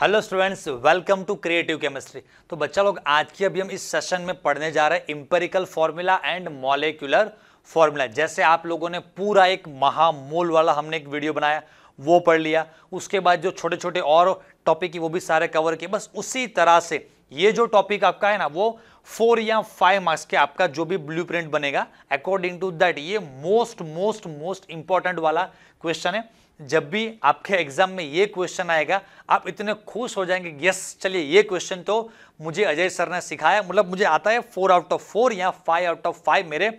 Hello students welcome to creative chemistry तो बच्चा लोग आज की अभी हम इस सेशन में पढ़ने जा रहे हैं empirical formula and molecular formula जैसे आप लोगों ने पूरा एक महामोल वाला हमने एक वीडियो बनाया वो पढ़ लिया उसके बाद जो छोटे छोटे और टॉपिक वो भी सारे कवर किए बस उसी तरह से ये जो टॉपिक आपका है ना वो फोर या फाइव मार्क्स के आपका जो भी ब्लू बनेगा अकॉर्डिंग टू दैट ये मोस्ट मोस्ट मोस्ट इंपॉर्टेंट वाला क्वेश्चन है जब भी आपके एग्जाम में ये क्वेश्चन आएगा आप इतने खुश हो जाएंगे यस चलिए ये क्वेश्चन तो मुझे अजय सर ने सिखाया मतलब मुझे आता है फोर आउट ऑफ फोर या फाइव आउट ऑफ फाइव मेरे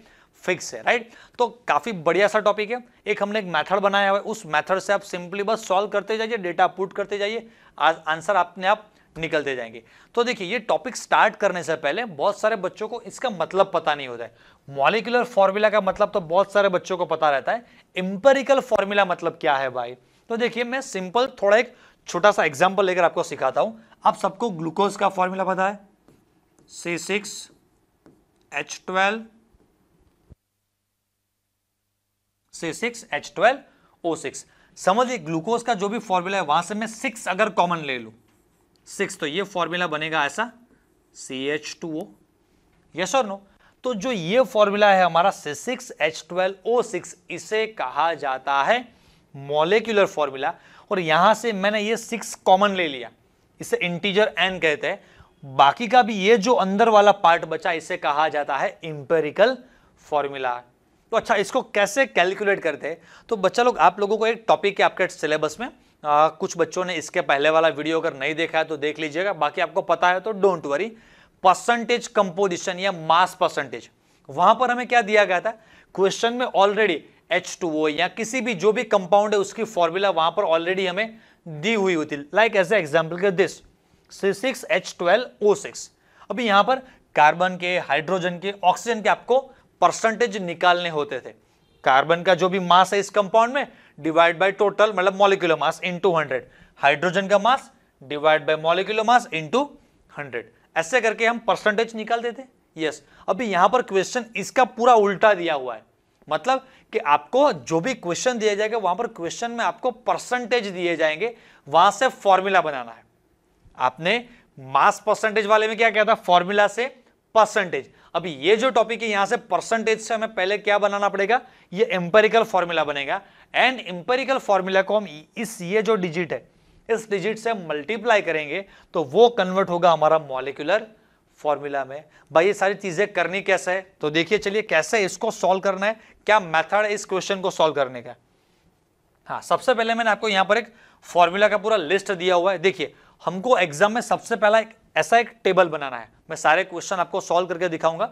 फिक्स है राइट तो काफ़ी बढ़िया सा टॉपिक है एक हमने एक मेथड बनाया हुआ है उस मेथड से आप सिंपली बस सॉल्व करते जाइए डेटा पुट करते जाइए आंसर अपने आप निकलते जाएंगे तो देखिए ये टॉपिक स्टार्ट करने से पहले बहुत सारे बच्चों को इसका मतलब पता नहीं होता है मॉलिकुलर फॉर्मूला का मतलब तो बहुत सारे बच्चों को पता रहता है इंपेरिकल फॉर्मूला मतलब क्या है भाई तो देखिए मैं सिंपल थोड़ा एक छोटा सा एग्जाम्पल लेकर आपको सिखाता हूं आप सबको ग्लूकोज का फॉर्मूला पता है C six H twelve C six H twelve O six समझिए ग्लूकोज का जो भी फॉर्मूला है वहां से मैं सिक्स अगर कॉमन ले लू सिक्स तो ये फॉर्मूला बनेगा ऐसा C H two O yes और नो तो जो ये फॉर्मूला है हमारा C six H twelve O six इसे कहा जाता है मोलिकुलर फॉर्मूला और यहां से मैंने ये सिक्स कॉमन ले लिया इसे इंटीजर एन कहते हैं बाकी का भी ये जो अंदर वाला पार्ट बचा इसे कहा जाता है इंपेरिकल फॉर्मूला तो अच्छा इसको कैसे कैलकुलेट करते हैं तो बच्चा लोग आप लोगों को एक टॉपिक है आपके सिलेबस में आ, कुछ बच्चों ने इसके पहले वाला वीडियो अगर नहीं देखा है तो देख लीजिएगा बाकी आपको पता है तो डोंट वरी परसेंटेज कंपोजिशन या मास परसेंटेज वहां पर हमें क्या दिया गया था क्वेश्चन में ऑलरेडी एच टू ओ या किसी भी जो भी कंपाउंड है उसकी फॉर्मूला वहां पर ऑलरेडी हमें दी हुई होती लाइक एज ए एग्जाम्पल के this six H twelve O six अभी यहां पर कार्बन के हाइड्रोजन के ऑक्सीजन के आपको परसेंटेज निकालने होते थे कार्बन का जो भी मास है इस कंपाउंड में डिवाइड बाय टोटल मतलब molecular mass into hundred hydrogen का mass divide by molecular mass into hundred ऐसे करके हम परसेंटेज निकाल देते यस अभी यहां पर क्वेश्चन इसका पूरा उल्टा दिया हुआ है मतलब कि आपको जो भी क्वेश्चन दिया जाएगा वहां पर क्वेश्चन में आपको परसेंटेज दिए जाएंगे वहां से फॉर्मूला बनाना है आपने मास परसेंटेज वाले में क्या कहता था फॉर्मूला से परसेंटेज अभी ये जो टॉपिक है यहां से परसेंटेज से हमें पहले क्या बनाना पड़ेगा ये एम्पेरिकल फॉर्मूला बनेगा एंड एम्पेरिकल फॉर्मूला को हम इस ये जो डिजिट है इस डिजिट से मल्टीप्लाई करेंगे तो वो कन्वर्ट होगा हमारा मॉलिकुलर फॉर्मूला में भाई ये सारी चीजें करनी कैसे है तो देखिए चलिए कैसे इसको सॉल्व करना है क्या मेथड है इस क्वेश्चन को सॉल्व करने का हाँ सबसे पहले मैंने आपको यहां पर एक फॉर्मूला का पूरा लिस्ट दिया हुआ है देखिए हमको एग्जाम में सबसे पहला एक ऐसा एक टेबल बनाना है मैं सारे क्वेश्चन आपको सॉल्व करके दिखाऊंगा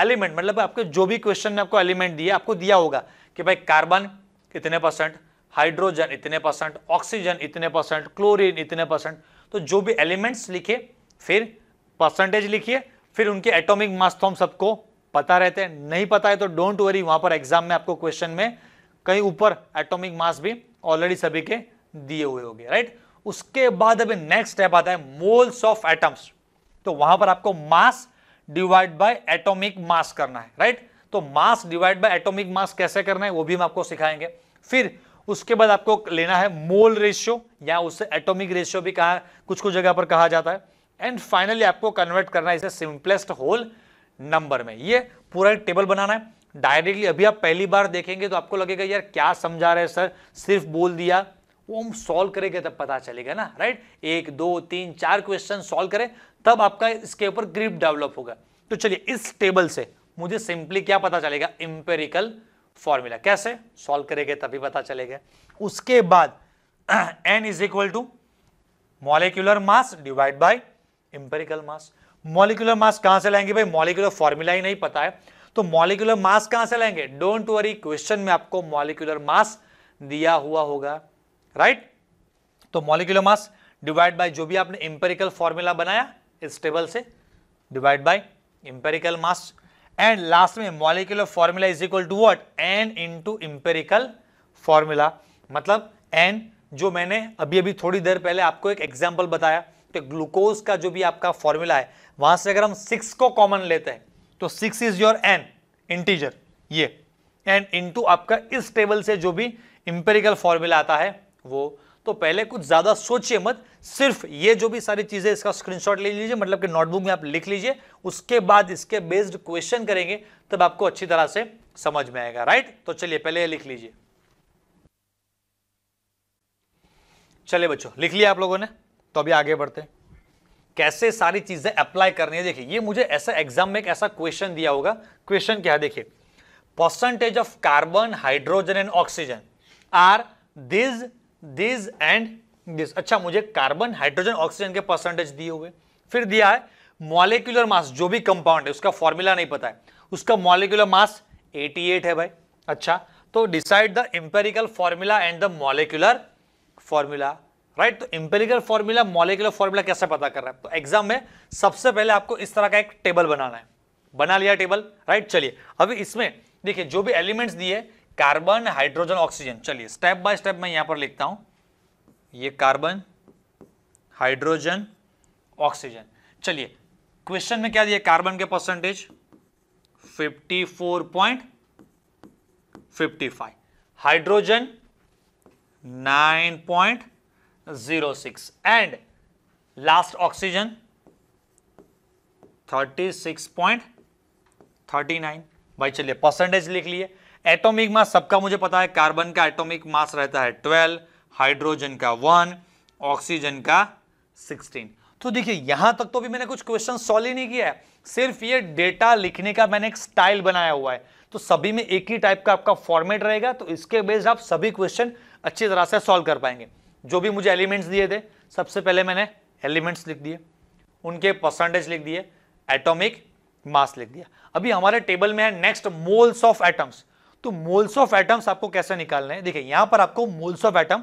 एलिमेंट मतलब आपके जो भी क्वेश्चन ने आपको एलिमेंट दिया आपको दिया होगा कि भाई कार्बन कितने परसेंट हाइड्रोजन इतने परसेंट ऑक्सीजन इतने परसेंट क्लोरीन इतने परसेंट तो जो भी एलिमेंट्स लिखे फिर परसेंटेज लिखिए फिर उनके एटॉमिक मास तो हम सबको पता रहते हैं नहीं पता है तो डोंट वरी वहां पर एग्जाम में आपको क्वेश्चन में कहीं ऊपर एटॉमिक मास भी ऑलरेडी सभी के दिए हुए होंगे राइट उसके बाद अभी नेक्स्ट स्टेप आता है मोल्स ऑफ एटम्स तो वहां पर आपको mass divide by atomic mass करना है राइट तो mass divide by atomic mass कैसे करना है वो भी हम आपको सिखाएंगे फिर उसके बाद आपको लेना है मोल रेशियो या उससे एटॉमिक रेशियो भी कहा कुछ कुछ जगह पर कहा जाता है एंड फाइनली आपको कन्वर्ट करना है इसे सिंपलेस्ट होल नंबर में ये पूरा एक टेबल बनाना है डायरेक्टली अभी आप पहली बार देखेंगे तो आपको लगेगा यार क्या समझा रहे हैं सर सिर्फ बोल दिया वो हम सॉल्व करेंगे तब पता चलेगा ना राइट एक दो तीन चार क्वेश्चन सॉल्व करें तब आपका इसके ऊपर ग्रिप डेवलप होगा तो चलिए इस टेबल से मुझे सिंपली क्या पता चलेगा इंपेरिकल फॉर्मूला कैसे सॉल्व करेंगे तभी पता चलेगा उसके बाद N is equal to molecular mass divide by empirical mass molecular mass कहां से लाएंगे भाई मॉलिक्यूलर फॉर्मूला ही नहीं पता है तो मॉलिक्यूलर मास कहां से लाएंगे डोंट वरी क्वेश्चन में आपको मॉलिक्यूलर मास दिया हुआ होगा राइट तो मॉलिक्यूलर मास डिवाइड बाय जो भी आपने इंपेरिकल फॉर्मूला बनाया इस टेबल से divide by empirical mass and last में molecular formula is equal to what N into empirical formula मतलब एन जो मैंने अभी अभी थोड़ी देर पहले आपको एक एग्जाम्पल बताया कि ग्लूकोज का जो भी आपका फॉर्मूला है वहां से अगर हम सिक्स को कॉमन लेते हैं तो six is your N integer ये एंड इंटू आपका इस टेबल से जो भी इंपेरिकल फॉर्मूला आता है वो तो पहले कुछ ज़्यादा सोचिए मत सिर्फ ये जो भी सारी चीज़ें इसका स्क्रीनशॉट ले लीजिए मतलब कि नोटबुक में आप लिख लीजिए उसके बाद इसके बेस्ड क्वेश्चन करेंगे तब आपको अच्छी तरह से समझ में आएगा राइट तो चलिए पहले लिख लीजिए चलिए बच्चों लिख लिया आप लोगों ने तो अभी आगे बढ़ते कैसे सारी चीज़ें अप्लाई करनी है देखिए ये मुझे ऐसा एग्जाम में एक ऐसा क्वेश्चन दिया होगा क्वेश्चन क्या है देखिए percentage of carbon hydrogen and oxygen are these this and this अच्छा मुझे कार्बन हाइड्रोजन ऑक्सीजन के परसेंटेज दिए हुए फिर दिया है मॉलिक्यूलर मास जो भी कंपाउंड है उसका फॉर्मूला नहीं पता है उसका मॉलिक्यूलर मास 88 है भाई अच्छा तो decide the empirical formula and the molecular formula right तो इंपेरिकल फॉर्मूला मॉलिक्यूलर फॉर्मूला कैसे पता कर रहा है तो एग्जाम में सबसे पहले आपको इस तरह का एक टेबल बनाना है बना लिया टेबल राइट चलिए अभी इसमें देखिए जो भी एलिमेंट्स दिए कार्बन हाइड्रोजन ऑक्सीजन चलिए स्टेप बाय स्टेप मैं यहां पर लिखता हूं ये कार्बन हाइड्रोजन ऑक्सीजन चलिए क्वेश्चन में क्या दिया कार्बन के percentage 54.55 hydrogen 9.06 and last oxygen 36.39 भाई चलिए परसेंटेज लिख लिए एटॉमिक मास सबका मुझे पता है कार्बन का एटॉमिक मास रहता है ट्वेल्व हाइड्रोजन का वन ऑक्सीजन का सिक्सटीन तो देखिए यहां तक तो भी मैंने कुछ क्वेश्चन सॉल्व ही नहीं किया है सिर्फ ये डेटा लिखने का मैंने एक स्टाइल बनाया हुआ है तो सभी में एक ही टाइप का आपका फॉर्मेट रहेगा तो इसके बेस्ड आप सभी क्वेश्चन अच्छी तरह से सॉल्व कर पाएंगे जो भी मुझे एलिमेंट्स दिए थे सबसे पहले मैंने एलिमेंट्स लिख दिए उनके परसेंटेज लिख दिए एटॉमिक मास लिख दिया अभी हमारे टेबल में है नेक्स्ट मोल्स ऑफ एटम्स तो मोल्स ऑफ एटम्स आपको कैसे निकालने हैं देखिए यहां पर आपको मोल्स ऑफ एटम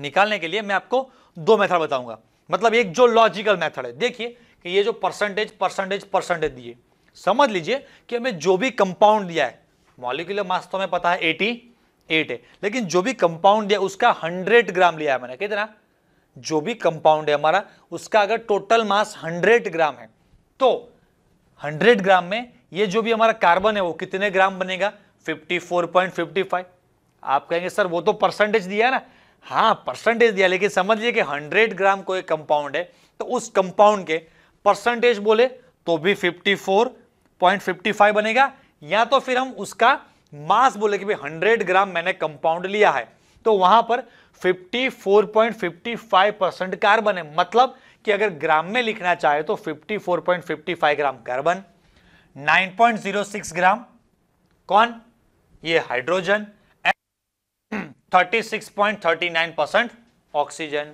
निकालने के लिए मैं आपको दो मेथड बताऊंगा मतलब एक जो लॉजिकल मेथड है देखिए कि ये जो परसेंटेज परसेंटेज परसेंटेज दिए समझ लीजिए कि हमें जो भी कंपाउंड दिया है मॉलिकुलर मास तो हमें पता है एटी एट है लेकिन जो भी कंपाउंड दिया उसका हंड्रेड ग्राम लिया है मैंने कितना जो भी कंपाउंड है हमारा उसका अगर टोटल मास हंड्रेड ग्राम है तो हंड्रेड ग्राम में ये जो भी हमारा कार्बन है वो कितने ग्राम बनेगा 54.55 आप कहेंगे सर वो तो परसेंटेज दिया ना हाँ परसेंटेज दिया लेकिन समझिए कि 100 ग्राम को एक कंपाउंड है तो उस कंपाउंड के परसेंटेज बोले तो भी 54.55 बनेगा या तो फिर हम उसका मास बोले कि भाई हंड्रेड ग्राम मैंने कंपाउंड लिया है तो वहां पर 54.55 परसेंट कार्बन है मतलब कि अगर ग्राम में लिखना चाहे तो 54.55 ग्राम कार्बन 9.06 ग्राम कौन ये हाइड्रोजन 36.39 परसेंट ऑक्सीजन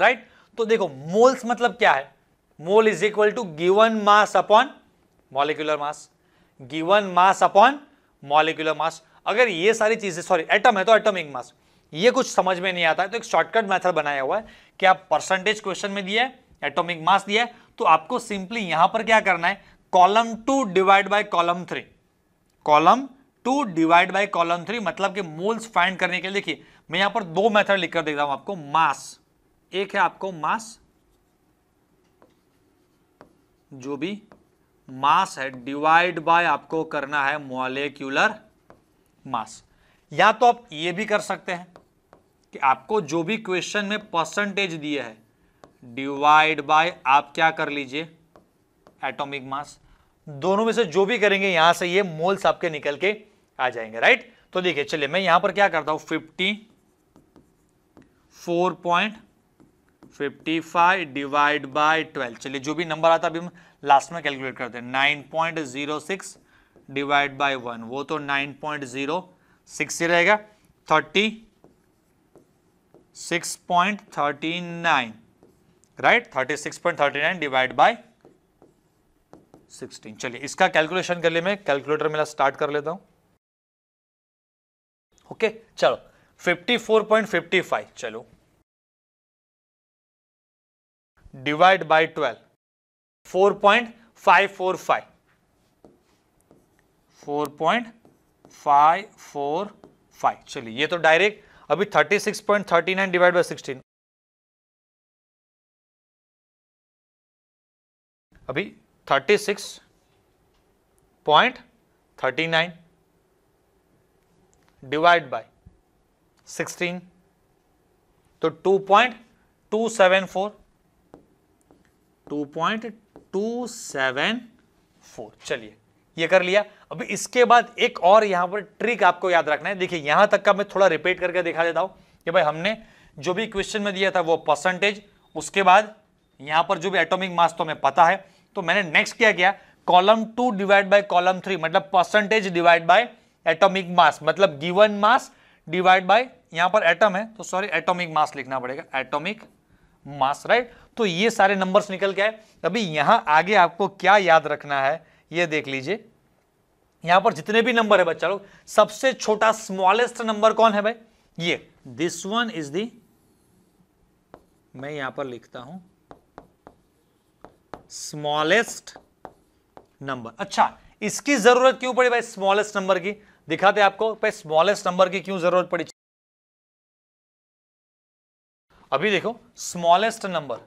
राइट तो देखो मोल्स मतलब क्या है mole is equal to given mass upon molecular mass given mass upon molecular mass अगर ये सारी चीजें सॉरी एटम है तो एटमिक मास ये कुछ समझ में नहीं आता है तो एक शॉर्टकट मेथड बनाया हुआ है कि आप परसेंटेज क्वेश्चन में दिया है एटॉमिक मास दिया है तो आपको सिंपली यहां पर क्या करना है column two divide by column three column two divide by column three मतलब कि मोल्स फाइंड करने के लिए देखिए मैं यहां पर दो मेथड लिखकर देता हूं आपको मास एक है आपको मास जो भी मास है डिवाइड बाय आपको करना है मोलिकुलर मास या तो आप ये भी कर सकते हैं कि आपको जो भी क्वेश्चन में परसेंटेज दिए है डिवाइड बाय आप क्या कर लीजिए एटॉमिक मास दोनों में से जो भी करेंगे यहां से ये मोल्स आपके निकल के आ जाएंगे राइट तो देखिए चलिए मैं यहां पर क्या करता हूं fifty four point fifty five divide by twelve चलिए जो भी नंबर आता है अभी हम लास्ट में कैलकुलेट करते हैं nine point zero six divide by one वो तो नाइन पॉइंट जीरो सिक्स ही रहेगा thirty six point thirty nine right thirty six point thirty nine divide by sixteen चलिए इसका कैलकुलेशन कर लिए मैं कैलकुलेटर मेरा स्टार्ट कर लेता हूं ओके चलो fifty four point fifty five चलो divide by twelve four point five four five four point five four five चलिए ये तो डायरेक्ट अभी thirty six point thirty nine divide by sixteen अभी thirty six point thirty nine divide by sixteen तो two point two seven four two point two seven four चलिए ये कर लिया अभी इसके बाद एक और यहां पर ट्रिक आपको याद रखना है देखिए यहां तक का मैं थोड़ा रिपीट करके दिखा देता हूं कि भाई हमने जो भी क्वेश्चन में दिया था वो परसेंटेज उसके बाद यहां पर जो भी एटॉमिक मास तो हमें पता है तो मैंने नेक्स्ट क्या किया column two divide by column three मतलब percentage divide by atomic mass मतलब गिवन मास डिवाइड बाय यहां पर एटम है तो सॉरी एटॉमिक मास लिखना पड़ेगा एटॉमिक मास राइट तो ये सारे नंबर्स निकल के आए अभी यहां आगे आपको क्या याद रखना है ये देख लीजिए यहां पर जितने भी नंबर है बच्चा लोग सबसे छोटा स्मॉलेस्ट नंबर कौन है भाई ये दिस वन इज दी मैं यहां पर लिखता हूं स्मॉलेस्ट नंबर अच्छा इसकी जरूरत क्यों पड़ी भाई स्मॉलेस्ट नंबर की दिखाते आपको भाई स्मॉलेस्ट नंबर की क्यों जरूरत पड़ी अभी देखो स्मॉलेस्ट नंबर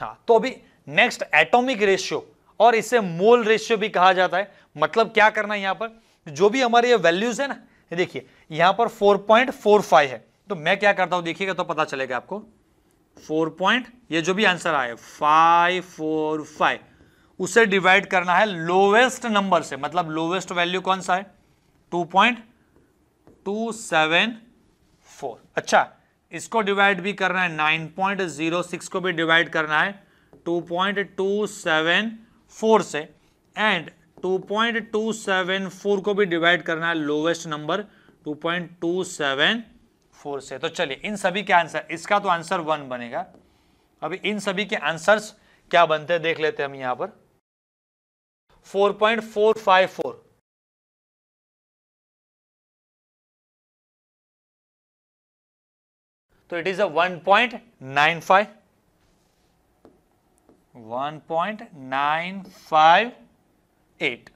हाँ तो अभी नेक्स्ट एटॉमिक रेशियो और इसे मोल रेशियो भी कहा जाता है मतलब क्या करना है यहां पर जो भी हमारे ये वैल्यूज है ना देखिए यहां पर 4.45 है तो मैं क्या करता हूं देखिएगा तो पता चलेगा आपको फोर पॉइंट ये जो भी आंसर आए फाइव फोर फाइव उसे डिवाइड करना है लोवेस्ट नंबर से मतलब लोवेस्ट वैल्यू कौन सा है two point two seven four अच्छा इसको डिवाइड भी करना है नाइन पॉइंट जीरो सिक्स को भी डिवाइड करना है two point two seven four से and two point two seven four को भी डिवाइड करना है lowest number two point two seven four से तो चलिए इन सभी के आंसर इसका तो आंसर वन बनेगा अभी इन सभी के आंसर्स क्या बनते हैं देख लेते हैं हम यहां पर 4.454 तो इट इज अ 1.95 एट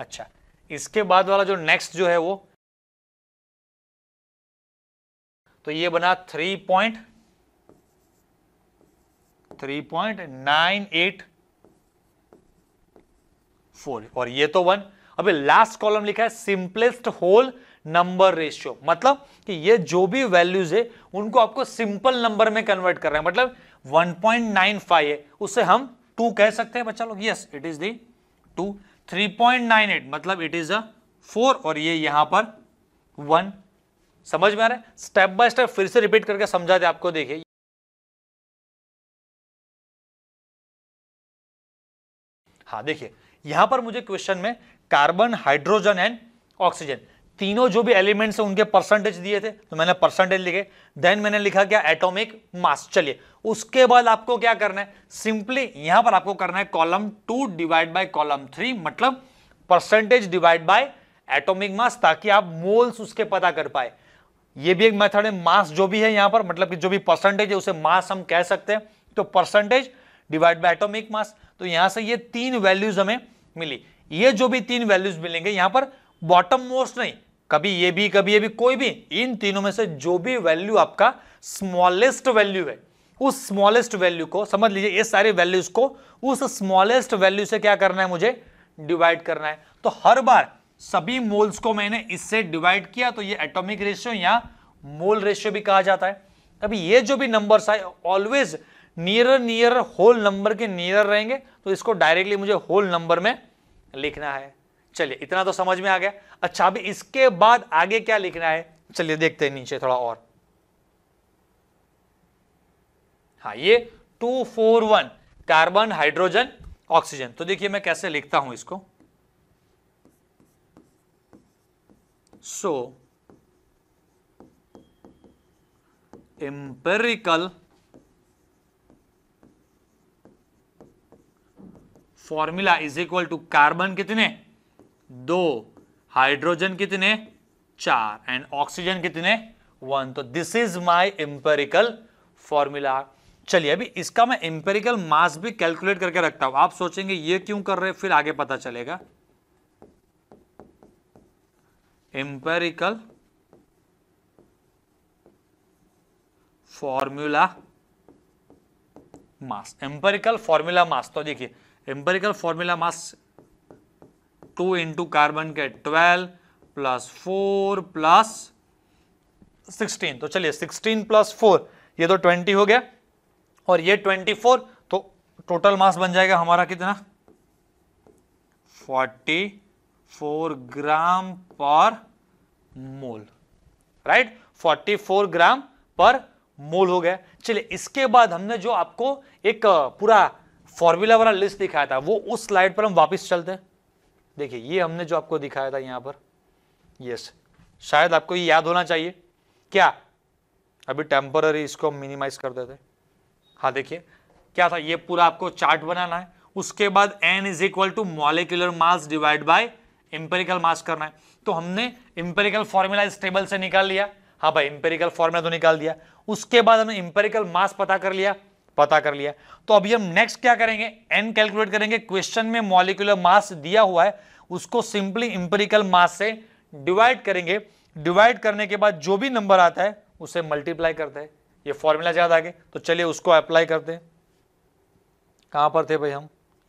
अच्छा इसके बाद वाला जो नेक्स्ट जो है वो तो ये बना three point three point nine eight four और ये तो वन अभी लास्ट कॉलम लिखा है सिंपलेस्ट होल नंबर रेशियो मतलब कि ये जो भी वैल्यूज है उनको आपको सिंपल नंबर में कन्वर्ट कर रहे हैं मतलब 1.95 है उसे हम टू कह सकते हैं बच्चा लोग yes it is the two 3.98 मतलब इट इज अ फोर और ये यहां पर वन समझ में आ रहा है स्टेप बाय स्टेप फिर से रिपीट करके समझा दे आपको देखिए हाँ देखिए यहां पर मुझे क्वेश्चन में कार्बन हाइड्रोजन एंड ऑक्सीजन तीनों जो भी एलिमेंट्स हैं उनके परसेंटेज दिए थे तो मैंने परसेंटेज लिखे देन मैंने लिखा क्या एटॉमिक मास चलिए उसके बाद आपको क्या करना है सिंपली यहां पर आपको करना है column two divide by column three मतलब percentage divide by atomic mass ताकि आप मोल्स उसके पता कर पाए ये भी एक मेथड है मास जो भी है यहां पर मतलब कि जो भी परसेंटेज है उसे मास हम कह सकते हैं तो percentage divide by atomic mass तो यहां से ये तीन वैल्यूज हमें मिली ये जो भी तीन वैल्यूज मिलेंगे यहां पर बॉटम मोस्ट नहीं कभी ये भी कभी ये भी कोई भी इन तीनों में से जो भी वैल्यू आपका स्मॉलेस्ट वैल्यू है उस स्मॉलेस्ट वैल्यू को समझ लीजिए ये सारे वैल्यूज को उस स्मॉलेस्ट वैल्यू से क्या करना है मुझे डिवाइड करना है तो हर बार सभी मोल्स को मैंने इससे डिवाइड किया तो ये एटॉमिक रेशियो या मोल रेशियो भी कहा जाता है अभी ये जो भी नंबर्स आए always near near whole number के नियर रहेंगे तो इसको डायरेक्टली मुझे होल नंबर में लिखना है चलिए इतना तो समझ में आ गया अच्छा अभी इसके बाद आगे क्या लिखना है चलिए देखते हैं नीचे थोड़ा और हाँ ये two four one carbon hydrogen oxygen तो देखिए मैं कैसे लिखता हूं इसको So, empirical formula is equal to carbon कितने दो हाइड्रोजन कितने चार एंड ऑक्सीजन कितने वन तो this is my empirical formula चलिए अभी इसका मैं एम्पेरिकल मास भी कैलकुलेट करके रखता हूं आप सोचेंगे ये क्यों कर रहे फिर आगे पता चलेगा empirical formula mass empirical formula mass तो देखिए empirical formula mass two into carbon के twelve plus four plus sixteen तो चलिए सिक्सटीन प्लस फोर ये तो ट्वेंटी हो गया और ये ट्वेंटी फोर तो टोटल मास बन जाएगा हमारा कितना फोर्टी फोर ग्राम पर मोल राइट 44 ग्राम पर मोल हो गया चलिए इसके बाद हमने जो आपको एक पूरा फॉर्मूला वाला लिस्ट दिखाया था वो उस स्लाइड पर हम वापस चलते हैं देखिए ये हमने जो आपको दिखाया था यहां पर यस शायद आपको ये याद होना चाहिए क्या अभी टेम्पररी इसको हम मिनिमाइज कर देते हाँ देखिए क्या था ये पूरा आपको चार्ट बनाना है उसके बाद N is equal to molecular mass divide by empirical mass करना है तो हमने इंपेरिकल फॉर्मूला इस टेबल से निकाल लिया हाँ भाई इंपेरिकल फॉर्मूला तो निकाल दिया उसके बाद हमने इंपेरिकल मास पता कर लिया पता कर लिया तो अभी हम नेक्स्ट क्या करेंगे एन कैलकुलेट करेंगे क्वेश्चन में मॉलिकुलर मास दिया हुआ है उसको सिंपली इंपेरिकल मास से डिवाइड करेंगे डिवाइड करने के बाद जो भी नंबर आता है उसे मल्टीप्लाई करते हैं ये फॉर्मूला ज्यादा आगे तो चलिए उसको अप्लाई करते हैं कहां पर थे भाई हम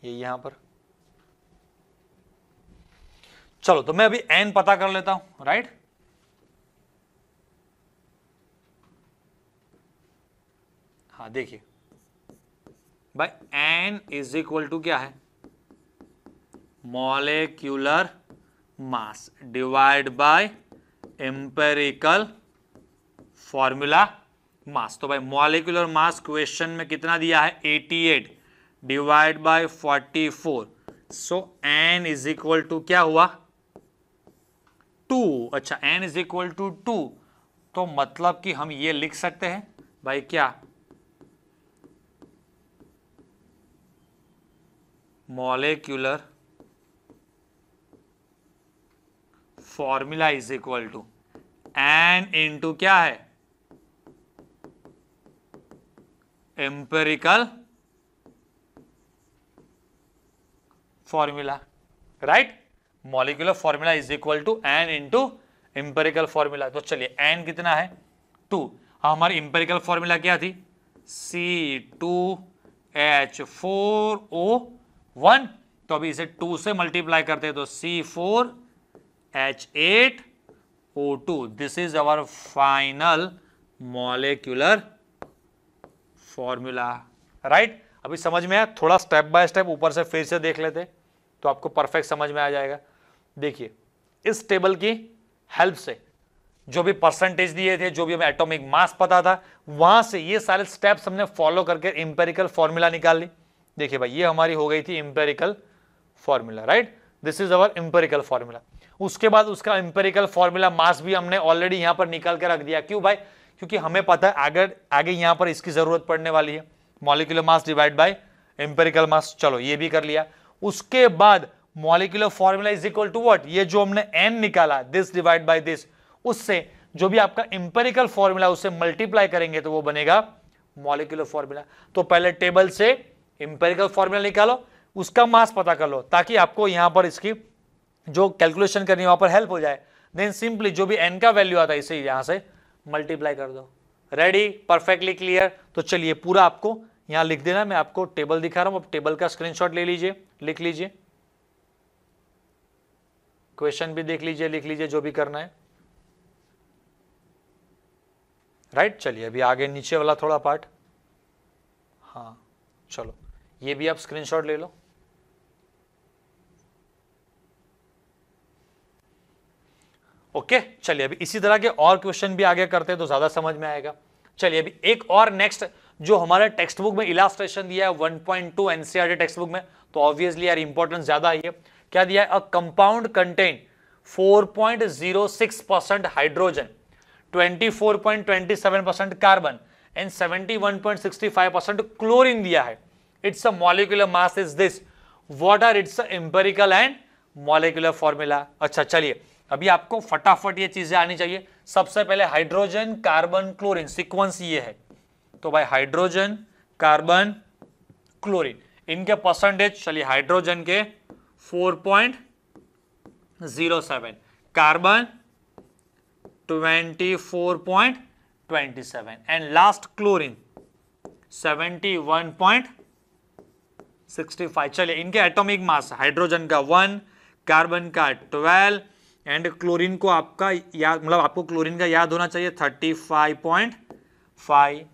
ये यहां पर चलो तो मैं अभी एन पता कर लेता हूं राइट हाँ देखिए भाई एन इज इक्वल टू क्या है molecular mass divide by empirical formula mass तो भाई मॉलिक्यूलर मास क्वेश्चन में कितना दिया है 88 divide by 44 so N is equal to क्या हुआ टू अच्छा N is equal to two तो मतलब कि हम ये लिख सकते हैं भाई क्या molecular formula is equal to N into क्या है empirical formula right molecular formula is equal to N into empirical formula तो चलिए एन कितना है टू हमारी इंपेरिकल फॉर्मूला क्या थी C two H four O one तो अभी इसे टू से मल्टीप्लाई करते हैं तो C four H eight O two this is our final molecular formula right अभी समझ में आया थोड़ा स्टेप बाय स्टेप ऊपर से फिर से देख लेते हैं तो आपको परफेक्ट समझ में आ जाएगा देखिए इस टेबल की हेल्प से जो भी परसेंटेज दिए थे जो भी हमें एटॉमिक मास पता था वहां से ये सारे स्टेप्स हमने फॉलो करके इंपेरिकल फॉर्मूला निकाल ली देखिए भाई ये हमारी हो गई थी empirical formula right this is our empirical formula उसके बाद उसका इंपेरिकल फॉर्मूला मास भी हमने ऑलरेडी यहां पर निकाल के रख दिया क्यों भाई क्योंकि हमें पता है अगर आगे यहां पर इसकी जरूरत पड़ने वाली है molecular mass divide by empirical mass चलो ये भी कर लिया उसके बाद molecular formula is equal to what ये जो हमने एन निकाला दिस डिवाइड बाय दिस उससे जो भी आपका इंपेरिकल फॉर्मूला उससे मल्टीप्लाई करेंगे तो वो बनेगा मॉलिकुलर फॉर्मूला तो पहले टेबल से इंपेरिकल फॉर्मूला निकालो उसका मास पता कर लो ताकि आपको यहां पर इसकी जो कैलकुलेशन करनी वहां पर हेल्प हो जाए देन सिंपली जो भी एन का वैल्यू आता है इसे यहां से मल्टीप्लाई कर दो रेडी परफेक्टली क्लियर तो चलिए पूरा आपको यहां लिख देना मैं आपको टेबल दिखा रहा हूं आप टेबल का स्क्रीनशॉट ले लीजिए लिख लीजिए क्वेश्चन भी देख लीजिए लिख लीजिए जो भी करना है राइट right? चलिए अभी आगे नीचे वाला थोड़ा पार्ट हाँ चलो ये भी आप स्क्रीनशॉट ले लो ओके चलिए अभी इसी तरह के और क्वेश्चन भी आगे करते हैं तो ज्यादा समझ में आएगा चलिए अभी एक और नेक्स्ट जो हमारे टेक्स्ट बुक में इलास्ट्रेशन दिया है 1.2 पॉइंट एनसीआर टेक्स्ट बुक में तो ऑब्वियसली यार इंपॉर्टेंस ज्यादा है क्या दिया है a compound contain 4.06 percent hydrogen 24.27 percent carbon and 71.65 percent chlorine दिया है its a molecular mass is this what are its empirical and molecular formula अच्छा चलिए अभी आपको फटाफट ये चीजें आनी चाहिए सबसे पहले हाइड्रोजन कार्बन क्लोरिन सिक्वेंस ये है तो भाई हाइड्रोजन कार्बन क्लोरीन इनके परसेंटेज चलिए हाइड्रोजन के 4.07 कार्बन 24.27 एंड लास्ट क्लोरीन 71.65 चलिए इनके एटॉमिक मास हाइड्रोजन का वन कार्बन का ट्वेल्व एंड क्लोरीन को आपका याद मतलब आपको क्लोरीन का याद होना चाहिए थर्टी फाइव पॉइंट फाइव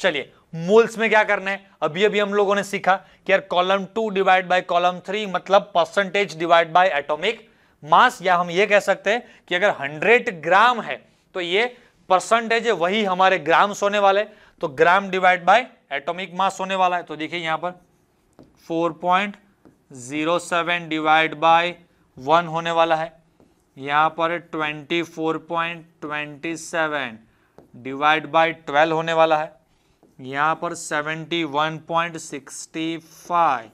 चलिए मोल्स में क्या करना है अभी अभी हम लोगों ने सीखा कि यार column two divide by column three मतलब percentage divide by atomic mass या हम ये कह सकते हैं कि अगर 100 ग्राम है तो ये परसेंटेज वही हमारे ग्राम होने वाले तो gram divide by atomic mass होने वाला है तो देखिए यहां पर 4.07 डिवाइड बाय 1 होने वाला है यहां पर 24.27 डिवाइड बाय 12 होने वाला है यहाँ पर 71.65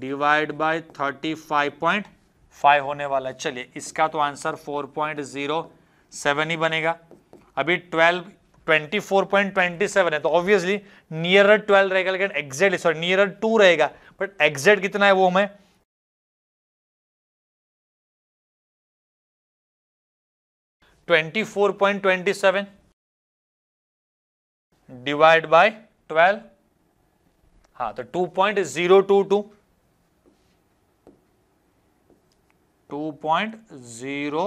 डिवाइड बाय 35.5 होने वाला है चलिए इसका तो आंसर 4.07 ही बनेगा अभी 12 24.27 है तो ऑब्वियसली नियरर 12 रहेगा लेकिन एग्जैक्ट सॉरी नियरर 2 रहेगा बट एग्जेक्ट कितना है वो हमें twenty four point twenty seven divide by twelve हाँ तो two point zero two two two point zero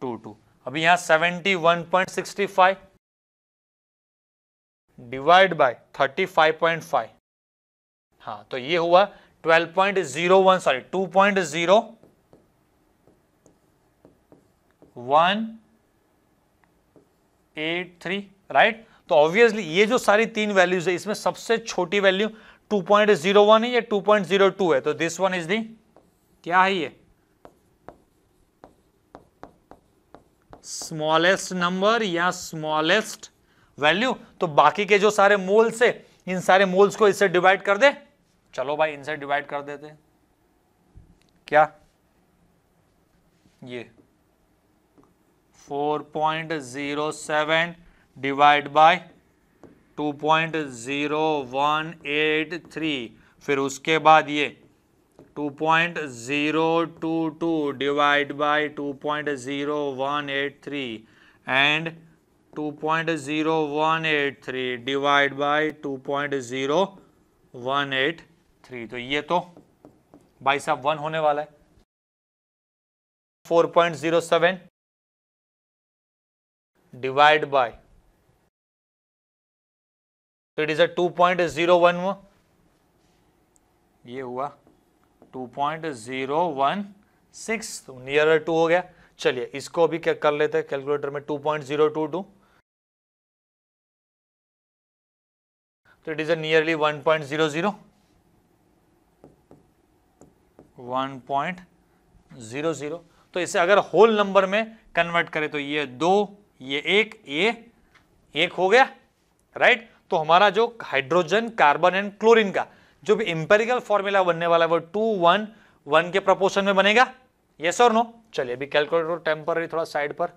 two two अभी यहां seventy one point sixty five divide by thirty five point five हाँ तो ये हुआ twelve point zero one sorry two point zero one eight three right तो obviously ये जो सारी तीन वैल्यूज है इसमें सबसे छोटी वैल्यू 2.01 है या 2.02 है तो दिस वन इज दी क्या है ये स्मॉलेस्ट नंबर या स्मॉलेस्ट वैल्यू तो बाकी के जो सारे मोल्स है इन सारे मोल्स को इससे डिवाइड कर दे चलो भाई इनसे डिवाइड कर देते क्या ये 4.07 डिवाइड बाय 2.0183 फिर उसके बाद ये 2.022 divide by 2.0183 and 2.0183 divide by 2.0183 तो ये तो भाई साहब वन होने वाला है 4.07 डिवाइड बाय तो it is a two point zero one वो ये हुआ two point zero one six तो नियर टू हो गया चलिए इसको अभी क्या कर लेते हैं कैलकुलेटर में two point zero two two तो it is a nearly one point zero zero one point zero zero तो इसे अगर होल नंबर में कन्वर्ट करें तो ये दो ये एक ये एक हो गया राइट तो हमारा जो हाइड्रोजन कार्बन एंड क्लोरीन का जो भी इंपेरिकल फॉर्मूला बनने वाला है वो टू वन वन के प्रपोर्शन में बनेगा यस और नो चलिए अभी कैलकुलेटर टेम्पररी थोड़ा साइड पर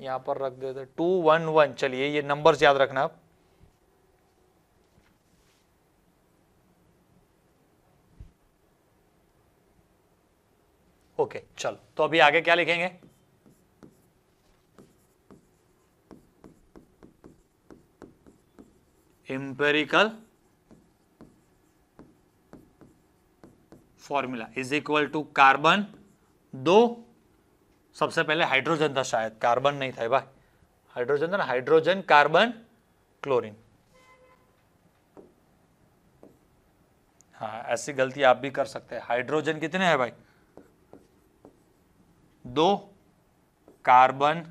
यहां पर रख देते टू वन वन चलिए ये नंबर्स याद रखना आप ओके चलो तो अभी आगे क्या लिखेंगे empirical formula is equal to carbon दो सबसे पहले हाइड्रोजन था शायद कार्बन नहीं था भाई हाइड्रोजन था ना हाइड्रोजन कार्बन क्लोरीन हाँ ऐसी गलती आप भी कर सकते हैं हाइड्रोजन कितने हैं भाई दो कार्बन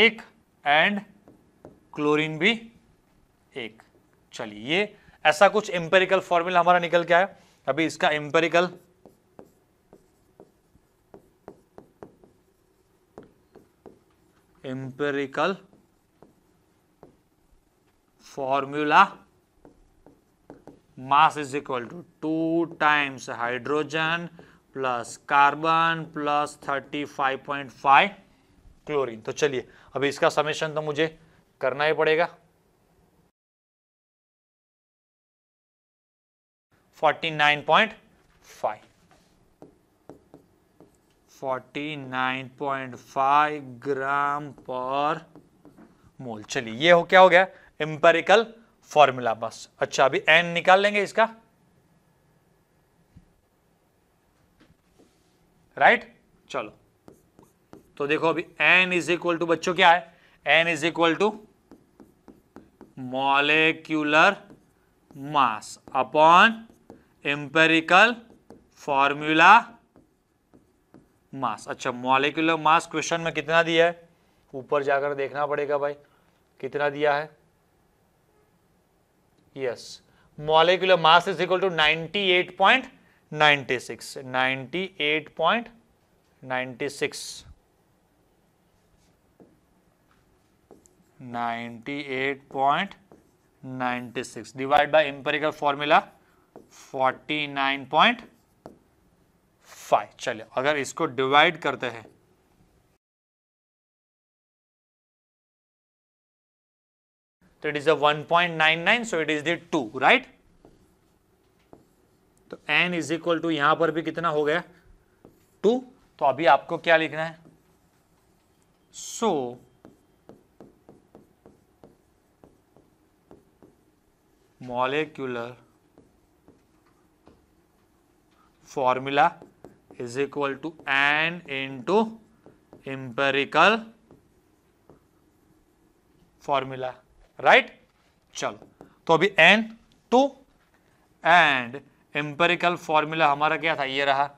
एक एंड क्लोरीन भी एक चलिए ये ऐसा कुछ एम्पेरिकल फॉर्मूला हमारा निकल के आया अभी इसका empirical empirical formula mass is equal to two times hydrogen plus carbon plus thirty five point five chlorine तो चलिए अभी इसका समेशन तो मुझे करना ही पड़ेगा 49.5 ग्राम पर मोल चलिए ये हो क्या हो गया एम्पेरिकल फॉर्मूला बस अच्छा अभी एन निकाल लेंगे इसका राइट right? चलो तो देखो अभी एन इज इक्वल टू बच्चों क्या है n is equal to molecular mass upon empirical formula mass अच्छा मॉलिकुलर मास क्वेश्चन में कितना दिया है ऊपर जाकर देखना पड़ेगा भाई कितना दिया है yes molecular mass is equal to 98.96 98.96 98.96 six divide empirical empirical 0.5 49.5 चलिए अगर इसको डिवाइड करते हैं तो it is a 1.99 so it is the two right तो n इज इक्वल टू यहां पर भी कितना हो गया टू तो अभी आपको क्या लिखना है so molecular formula is equal to N into empirical formula right चलो तो अभी n two and empirical formula हमारा क्या था ये रहा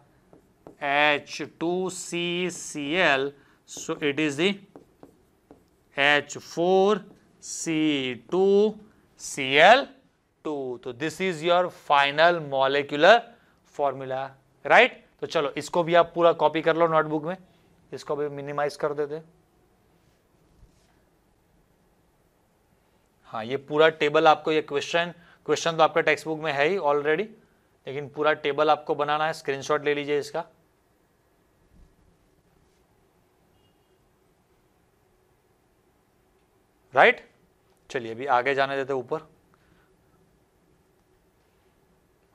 H two C C L so it is the H four C two C L two तो this is your final molecular formula right तो चलो इसको भी आप पूरा कॉपी कर लो नोटबुक में इसको भी मिनिमाइज कर देते हाँ ये पूरा टेबल आपको ये क्वेश्चन क्वेश्चन तो आपका टेक्स्ट बुक में है ही ऑलरेडी लेकिन पूरा टेबल आपको बनाना है स्क्रीनशॉट ले लीजिए इसका राइट चलिए अभी आगे जाने देते ऊपर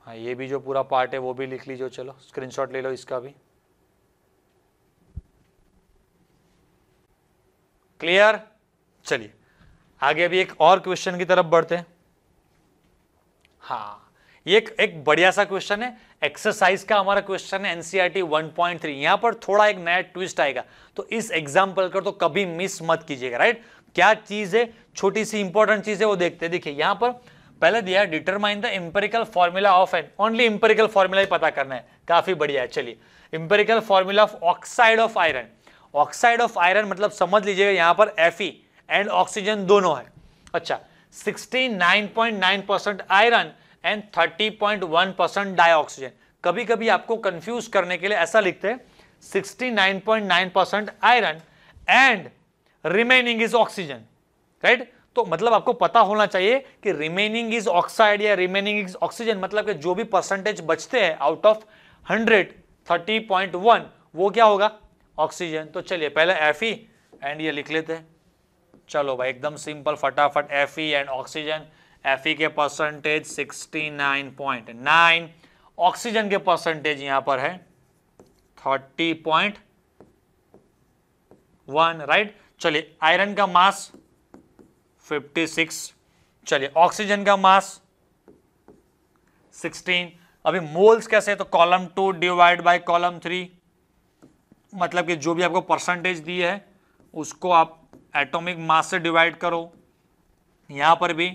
हाँ ये भी जो पूरा पार्ट है वो भी लिख लीजिए चलो स्क्रीनशॉट ले लो इसका भी क्लियर चलिए आगे अभी एक और क्वेश्चन की तरफ बढ़ते हैं हाँ ये एक, एक बढ़िया सा क्वेश्चन है एक्सरसाइज का हमारा क्वेश्चन है एनसीईआरटी 1.3 पॉइंट यहां पर थोड़ा एक नया ट्विस्ट आएगा तो इस एग्जाम्पल कर तो कभी मिस मत कीजिएगा राइट क्या चीज है छोटी सी इंपॉर्टेंट चीज है वो देखते हैं देखिए यहां पर पहले दिया determine the empirical formula of n only empirical formula ही पता करना है काफी बढ़िया है चलिए empirical formula of oxide of iron oxide of iron मतलब समझ लीजिएगा यहां पर एफ एंड ऑक्सीजन दोनों है अच्छा 69.9 percent iron and 30.1 percent dioxygen कभी कभी आपको कंफ्यूज करने के लिए ऐसा लिखते हैं 69.9 percent iron and remaining is oxygen right तो मतलब आपको पता होना चाहिए कि रिमेनिंग इज ऑक्साइड या रिमेनिंग इज ऑक्सीजन मतलब कि जो भी परसेंटेज बचते हैं out of hundred thirty point one वो क्या होगा ऑक्सीजन तो चलिए पहले एफ ई एंड ये लिख लेते हैं चलो भाई एकदम सिंपल फटाफट F E and oxygen F E के percentage sixty nine point nine oxygen के परसेंटेज यहां पर है थर्टी पॉइंट वन राइट चलिए आयरन का मास 56 चलिए ऑक्सीजन का मास 16 अभी मोल्स कैसे तो column two divide by column three मतलब कि जो भी आपको परसेंटेज दी है उसको आप एटॉमिक मास से डिवाइड करो यहाँ पर भी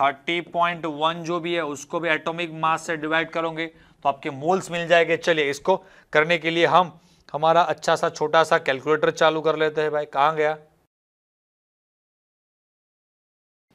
30.1 जो भी है उसको भी एटॉमिक मास से डिवाइड करोगे तो आपके मोल्स मिल जाएंगे चलिए इसको करने के लिए हम हमारा अच्छा सा छोटा सा कैलकुलेटर चालू कर लेते हैं भाई कहाँ गया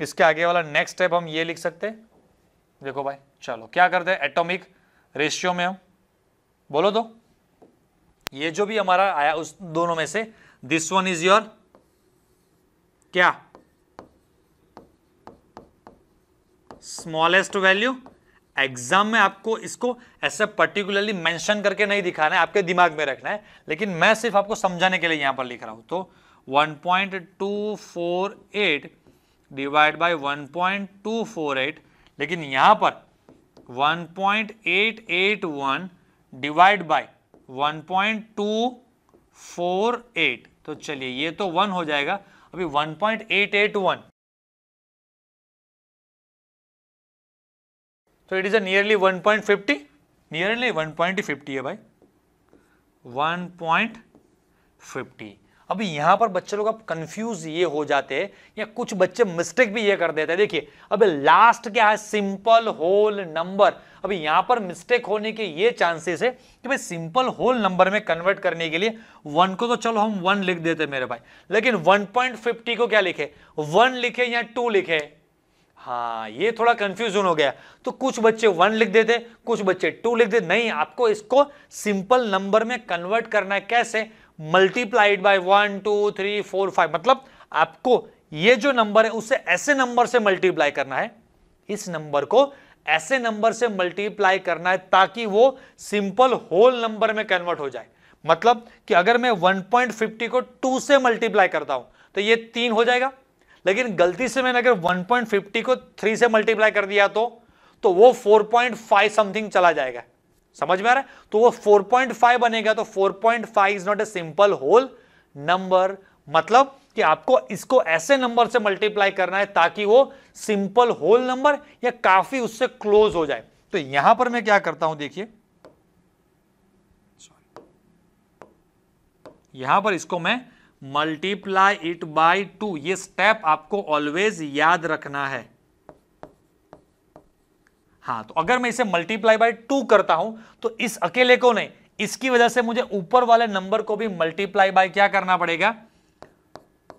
इसके आगे वाला नेक्स्ट स्टेप हम ये लिख सकते देखो भाई चलो क्या करते हैं एटॉमिक रेशियो में हम बोलो तो ये जो भी हमारा आया उस दोनों में से दिस वन इज योर क्या स्मॉलेस्ट वैल्यू एग्जाम में आपको इसको ऐसे पर्टिकुलरली मेंशन करके नहीं दिखाना है आपके दिमाग में रखना है लेकिन मैं सिर्फ आपको समझाने के लिए यहां पर लिख रहा हूं तो 1.248 डिवाइड बाय 1.248 लेकिन यहां पर 1.881 डिवाइड बाय 1.248 तो चलिए ये तो वन हो जाएगा अभी 1.881 तो it is a nearly 1.50 nearly 1.50 है भाई 1.50 अब यहां पर बच्चे लोग अब कंफ्यूज ये हो जाते हैं या कुछ बच्चे मिस्टेक भी ये कर देते हैं देखिए अब लास्ट क्या है सिंपल होल नंबर अब यहां पर मिस्टेक होने के ये चांसेस है कि भाई सिंपल होल नंबर में कन्वर्ट करने के लिए वन को तो चलो हम वन लिख देते मेरे भाई लेकिन वन पॉइंट फिफ्टी को क्या लिखे वन लिखे या टू लिखे हाँ ये थोड़ा कंफ्यूजन हो गया तो कुछ बच्चे वन लिख देते कुछ बच्चे टू लिख देते नहीं आपको इसको सिंपल नंबर में कन्वर्ट करना है कैसे multiplied by one two three four five मतलब आपको ये जो नंबर है उसे ऐसे नंबर से मल्टीप्लाई करना है इस नंबर को ऐसे नंबर से मल्टीप्लाई करना है ताकि वो सिंपल होल नंबर में कन्वर्ट हो जाए मतलब कि अगर मैं 1.50 को 2 से मल्टीप्लाई करता हूं तो ये तीन हो जाएगा लेकिन गलती से मैंने अगर 1.50 को 3 से मल्टीप्लाई कर दिया तो तो वो 4.5 समथिंग चला जाएगा समझ में आ रहा है तो वो 4.5 बनेगा तो 4.5 is not a simple whole number मतलब कि आपको इसको ऐसे नंबर से मल्टीप्लाई करना है ताकि वो सिंपल होल नंबर या काफी उससे क्लोज हो जाए तो यहां पर मैं क्या करता हूं देखिए यहां पर इसको मैं मल्टीप्लाई इट बाय टू ये स्टेप आपको ऑलवेज याद रखना है हाँ तो अगर मैं इसे मल्टीप्लाई बाय टू करता हूं तो इस अकेले को नहीं इसकी वजह से मुझे ऊपर वाले नंबर को भी मल्टीप्लाई बाय क्या करना पड़ेगा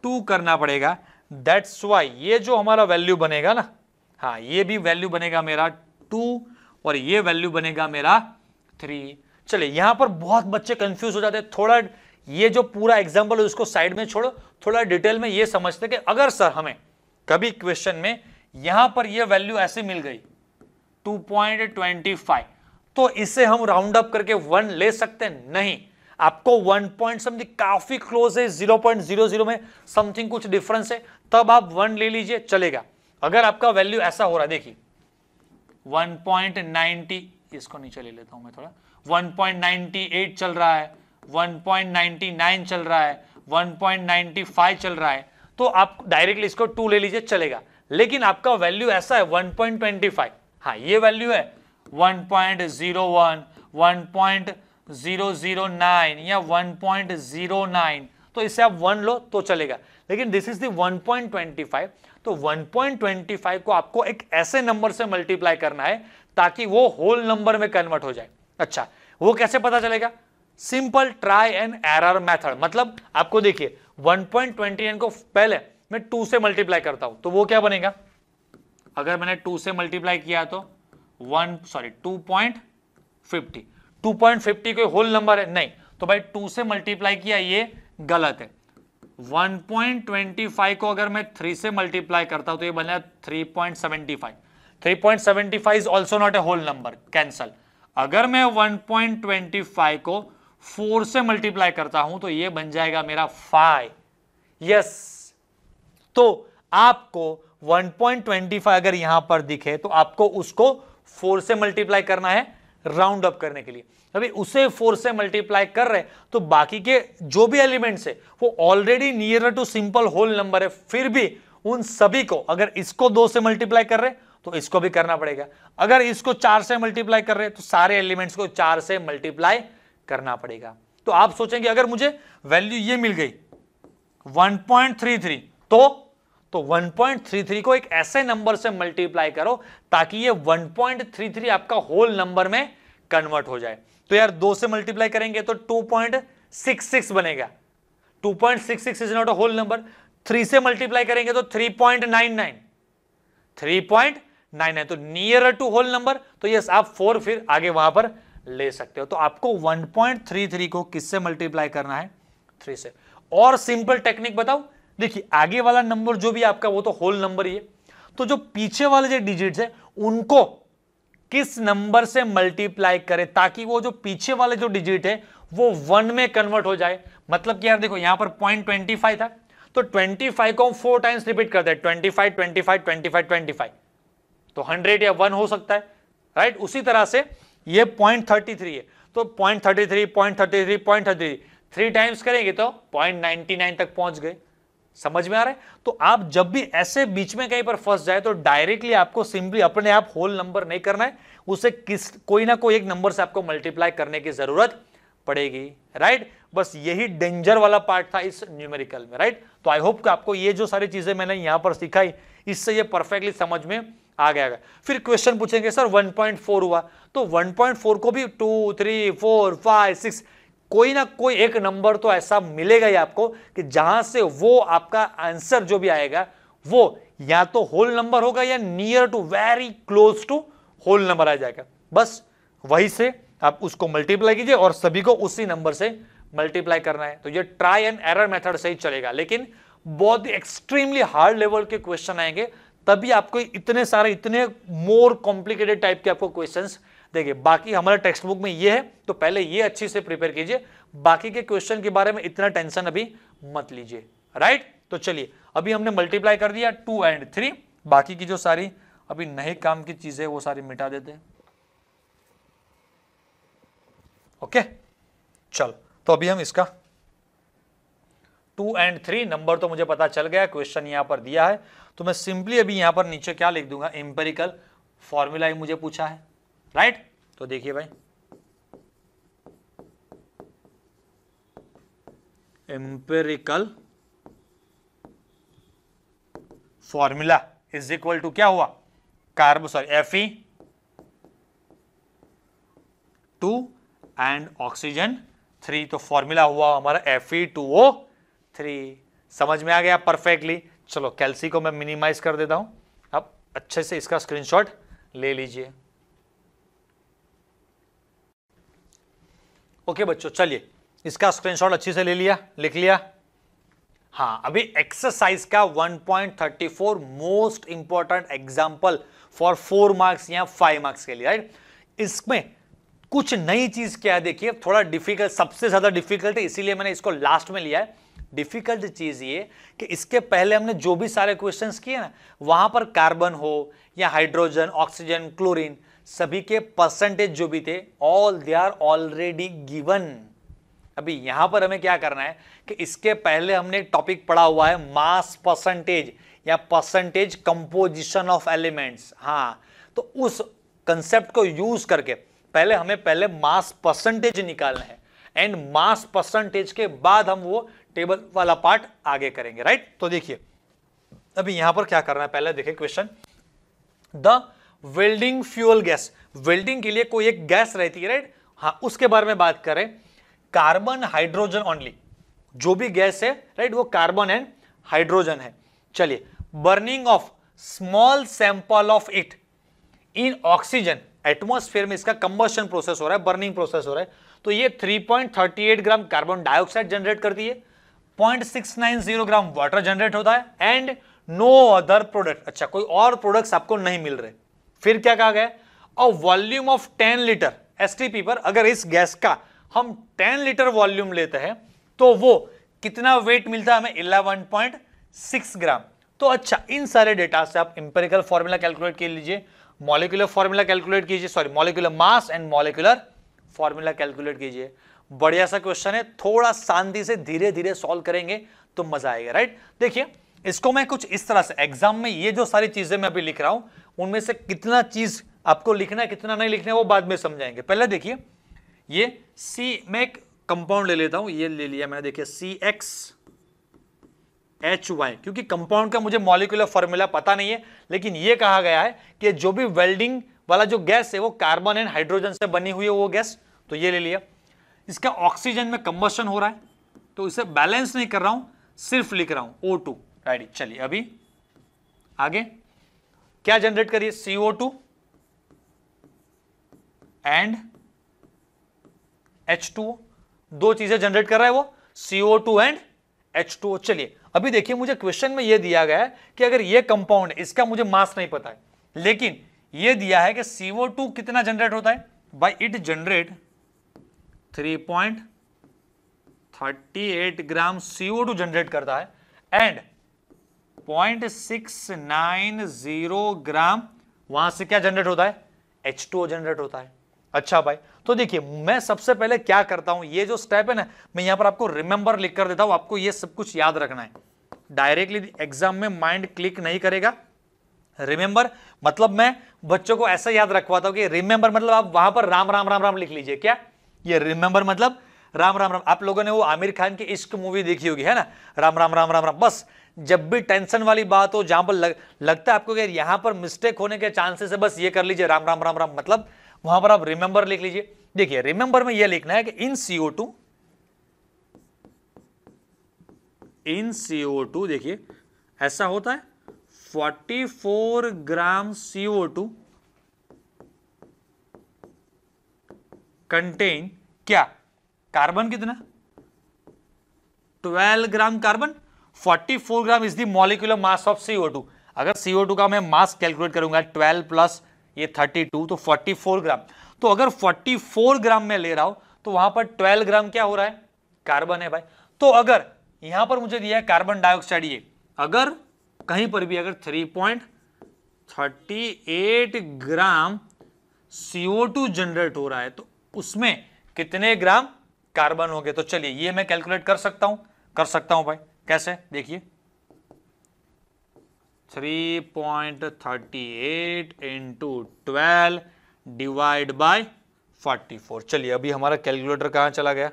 टू करना पड़ेगा दैट्स वाई ये जो हमारा वैल्यू बनेगा ना हाँ ये भी वैल्यू बनेगा मेरा टू और ये वैल्यू बनेगा मेरा थ्री चलिए यहां पर बहुत बच्चे कंफ्यूज हो जाते हैं थोड़ा ये जो पूरा एग्जाम्पल है उसको साइड में छोड़ो थोड़ा डिटेल में ये समझते कि अगर सर हमें कभी क्वेश्चन में यहां पर ये वैल्यू ऐसे मिल गई 2.25 तो इसे हम राउंड अप करके वन ले सकते हैं नहीं आपको वन पॉइंट समथिंग काफी क्लोज है जीरो पॉइंट जीरो जीरो में समथिंग कुछ डिफरेंस है तब आप वन ले लीजिए चलेगा अगर आपका वैल्यू ऐसा हो रहा है देखिए 1.90 इसको नीचे ले लेता हूं मैं थोड़ा 1.98 चल रहा है 1.99 चल रहा है 1.95 चल रहा है तो आप डायरेक्टली इसको टू ले लीजिए चलेगा लेकिन आपका वैल्यू ऐसा है 1.25 हाँ ये वैल्यू है 1.01, 1.009 या 1.09 तो इसे आप वन लो तो चलेगा लेकिन दिस इज दी 1.25 तो 1.25 को आपको एक ऐसे नंबर से मल्टीप्लाई करना है ताकि वो होल नंबर में कन्वर्ट हो जाए अच्छा वो कैसे पता चलेगा simple try and error method मतलब आपको देखिए 1.29 को पहले मैं 2 से मल्टीप्लाई करता हूं तो वो क्या बनेगा अगर मैंने टू से मल्टीप्लाई किया तो one sorry two point fifty two point fifty कोई होल नंबर है नहीं तो भाई टू से मल्टीप्लाई किया ये गलत है 1.25 को अगर मैं 3 से मल्टीप्लाई करता हूं तो ये point seventy five is also not a whole number cancel अगर मैं 1.25 को 4 से मल्टीप्लाई करता हूं तो ये बन तो जाएगा मेरा 5 यस yes. तो आपको 1.25 अगर यहां पर दिखे तो आपको उसको फोर से मल्टीप्लाई करना है राउंड अप करने के लिए अभी उसे फोर से मल्टीप्लाई कर रहे तो बाकी के जो भी एलिमेंट्स है वो already near to simple whole number है फिर भी उन सभी को अगर इसको दो से मल्टीप्लाई कर रहे तो इसको भी करना पड़ेगा अगर इसको चार से मल्टीप्लाई कर रहे तो सारे एलिमेंट्स को चार से मल्टीप्लाई करना पड़ेगा तो आप सोचेंगे अगर मुझे वैल्यू ये मिल गई 1.33 तो तो 1.33 को एक ऐसे नंबर से मल्टीप्लाई करो ताकि ये 1.33 आपका होल नंबर में कन्वर्ट हो जाए तो यार दो से मल्टीप्लाई करेंगे तो 2.66 बनेगा 2.66 is not a whole number three से मल्टीप्लाई करेंगे तो 3.99 3.99 तो नियर टू होल नंबर तो यस आप फोर फिर आगे वहां पर ले सकते हो तो आपको 1.33 को किससे मल्टीप्लाई करना है थ्री से और सिंपल टेक्निक बताओ देखिए आगे वाला नंबर जो भी आपका वो तो होल नंबर ही है तो जो पीछे वाले जो डिजिट्स है उनको किस नंबर से मल्टीप्लाई करें ताकि वो जो पीछे वाले जो डिजिट है वो वन में कन्वर्ट हो जाए मतलब कि यार देखो यहां पर पॉइंट ट्वेंटी फाइव था तो ट्वेंटी फाइव को हम फोर टाइम्स रिपीट करते हैं twenty five twenty five twenty five twenty five तो हंड्रेड या वन हो सकता है राइट उसी तरह से ये पॉइंट थर्टी थ्री है तो point thirty three point thirty three point thirty three three times करेंगे तो पॉइंट नाइनटी नाइन तक पहुंच गए समझ में आ रहा है तो आप जब भी ऐसे बीच में कहीं पर फंस जाए तो डायरेक्टली आपको सिंपली अपने आप होल नंबर नहीं करना है उसे किस कोई ना कोई एक नंबर से आपको मल्टीप्लाई करने की जरूरत पड़ेगी राइट बस यही डेंजर वाला पार्ट था इस न्यूमेरिकल में राइट तो आई होप आपको ये जो सारी चीजें मैंने यहां पर सिखाई इससे ये परफेक्टली समझ में आ गया फिर क्वेश्चन पूछेंगे सर 1.4 हुआ तो 1.4 को भी two three four five six कोई ना कोई एक नंबर तो ऐसा मिलेगा ही आपको कि जहां से वो आपका आंसर जो भी आएगा वो या तो होल नंबर होगा या near to very close to whole number आ जाएगा बस वही से आप उसको मल्टीप्लाई कीजिए और सभी को उसी नंबर से मल्टीप्लाई करना है तो ये ट्राई एंड एरर मेथड से ही चलेगा लेकिन बहुत ही एक्सट्रीमली हार्ड लेवल के क्वेश्चन आएंगे तभी आपको इतने सारे इतने मोर कॉम्प्लिकेटेड टाइप के आपको क्वेश्चंस देखिए बाकी हमारे टेक्स्ट बुक में ये है तो पहले ये अच्छे से प्रिपेयर कीजिए बाकी के क्वेश्चन के बारे में इतना टेंशन अभी मत लीजिए राइट तो चलिए अभी हमने मल्टीप्लाई कर दिया टू एंड थ्री बाकी की जो सारी अभी नए काम की चीजें वो सारी मिटा देते हैं ओके चल तो अभी हम इसका टू एंड थ्री नंबर तो मुझे पता चल गया क्वेश्चन यहां पर दिया है तो मैं सिंपली अभी यहां पर नीचे क्या लिख दूंगा एम्पेरिकल फॉर्मूला ही मुझे पूछा है राइट तो देखिए भाई empirical formula is equal to क्या हुआ carbo sorry F E two and oxygen three तो फॉर्मूला हुआ हमारा F E two O three समझ में आ गया परफेक्टली चलो कैल्सी को मैं मिनिमाइज कर देता हूं अब अच्छे से इसका स्क्रीनशॉट ले लीजिए ओके बच्चों चलिए इसका स्क्रीनशॉट अच्छी से ले लिया लिख लिया हाँ अभी एक्सरसाइज का 1.34 most important example for four marks या फाइव मार्क्स के लिए राइट इसमें कुछ नई चीज क्या है देखिए थोड़ा डिफिकल्ट सबसे ज्यादा डिफिकल्ट है इसीलिए मैंने इसको लास्ट में लिया है डिफिकल्ट चीज ये कि इसके पहले हमने जो भी सारे क्वेश्चंस किए ना वहां पर कार्बन हो या हाइड्रोजन ऑक्सीजन क्लोरीन सभी के परसेंटेज जो भी थे all they are already given अभी यहां पर हमें क्या करना है कि इसके पहले हमने एक टॉपिक पढ़ा हुआ है मास परसेंटेज या परसेंटेज कंपोजिशन ऑफ एलिमेंट्स हाँ तो उस कंसेप्ट को यूज करके पहले हमें पहले मास परसेंटेज निकालना है एंड मास परसेंटेज के बाद हम वो टेबल वाला पार्ट आगे करेंगे राइट तो देखिए अभी यहां पर क्या करना है पहले देखिए question the welding fuel gas welding के लिए कोई एक गैस रहती है राइट हाँ उसके बारे में बात करें कार्बन हाइड्रोजन ओनली जो भी गैस है राइट वो कार्बन एंड हाइड्रोजन है चलिए burning of small sample of it in oxygen atmosphere में इसका कंबशन प्रोसेस हो रहा है बर्निंग प्रोसेस हो रहा है तो ये 3.38 ग्राम कार्बन डाइऑक्साइड जनरेट करती है 0.690 ग्राम वाटर जनरेट होता है एंड नो अदर प्रोडक्ट अच्छा कोई और प्रोडक्ट्स आपको नहीं मिल रहे फिर क्या कहा गया और वॉल्यूम ऑफ 10 लीटर एसटीपी पर अगर इस गैस का हम 10 लीटर वॉल्यूम लेते हैं तो वो कितना वेट मिलता है हमें 11.6 ग्राम तो अच्छा इन सारे डेटा से आप इंपेरिकल फॉर्मूला कैलकुलेट कर लीजिए मॉलिकुलर फॉर्मूला कैलकुलेट कीजिए sorry molecular mass and molecular formula calculate कीजिए बढ़िया सा क्वेश्चन है थोड़ा शांति से धीरे धीरे सॉल्व करेंगे तो मजा आएगा राइट देखिए इसको मैं कुछ इस तरह से एग्जाम में ये जो सारी चीजें मैं अभी लिख रहा हूं उनमें से कितना चीज़ आपको लिखना है कितना नहीं लिखना है वो बाद में समझाएंगे पहले देखिए ये सी मैं एक कंपाउंड ले लेता हूं ये ले लिया मैंने देखिए सी एक्स एच वाई क्योंकि कंपाउंड का मुझे मॉलिकुलर फॉर्मूला पता नहीं है लेकिन ये कहा गया है कि जो भी वेल्डिंग वाला जो गैस है वो कार्बन एंड हाइड्रोजन से बनी हुई है वो गैस तो ये ले लिया इसका ऑक्सीजन में कंबसन हो रहा है तो इसे बैलेंस नहीं कर रहा हूं सिर्फ लिख रहा हूं ओ टू राइट चलिए अभी आगे क्या जनरेट करिए CO two and H two दो चीजें जनरेट कर रहा है वो CO two and H two चलिए अभी देखिए मुझे क्वेश्चन में यह दिया गया है कि अगर ये कंपाउंड इसका मुझे मास नहीं पता है लेकिन यह दिया है कि सीओ टू कितना जनरेट होता है by it generate three point thirty eight gram CO two generate करता है and point six nine zero gram वहां से क्या जनरेट होता है एच टू जनरेट होता है अच्छा भाई तो देखिए मैं सबसे पहले क्या करता हूं ये जो स्टेप है ना मैं यहां पर आपको रिमेंबर लिख कर देता हूं आपको ये सब कुछ याद रखना है डायरेक्टली एग्जाम में माइंड क्लिक नहीं करेगा रिमेंबर मतलब मैं बच्चों को ऐसा याद रखवाता हूं कि रिमेंबर मतलब आप वहां पर राम राम राम राम लिख लीजिए क्या ये रिमेंबर मतलब राम राम राम आप लोगों ने वो आमिर खान की इश्क मूवी देखी होगी है ना राम राम राम राम राम बस जब भी टेंशन वाली बात हो जहां पर लग, लगता है आपको कि यहां पर मिस्टेक होने के चांसेस है बस ये कर लीजिए राम राम राम राम मतलब वहां पर आप रिमेंबर लिख लीजिए देखिए रिमेंबर में यह लिखना है कि in CO two in CO two देखिए ऐसा होता है 44 ग्राम सीओ टू कंटेन क्या कार्बन कितना 12 gram carbon 44 gram is the molecular mass of CO2 अगर CO2 का मैं मास कैलकुलेट करूंगा 12 प्लस ये 32 तो 44 ग्राम तो अगर 44 ग्राम में ले रहा हूं तो वहां पर 12 ग्राम क्या हो रहा है कार्बन है भाई तो अगर यहां पर मुझे दिया है कार्बन डाइऑक्साइड ये अगर कहीं पर भी अगर 3.38 ग्राम CO2 जनरेट हो रहा है तो उसमें कितने ग्राम कार्बन हो गए तो चलिए ये मैं कैलकुलेट कर सकता हूं कर सकता हूं भाई कैसे देखिए 3.38 point thirty eight into twelve divide by forty four चलिए अभी हमारा कैलकुलेटर कहां चला गया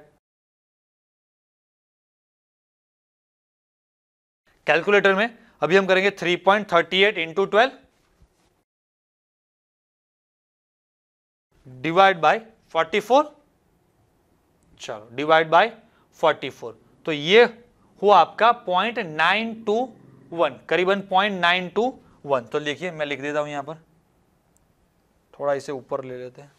कैलकुलेटर में अभी हम करेंगे 3.38 point thirty eight into twelve divide by 44 चलो डिवाइड बाय 44 तो ये हुआ आपका पॉइंट नाइन टू वन करीबन पॉइंट नाइन टू वन तो लिखिए मैं लिख देता हूं यहां पर थोड़ा इसे ऊपर ले लेते हैं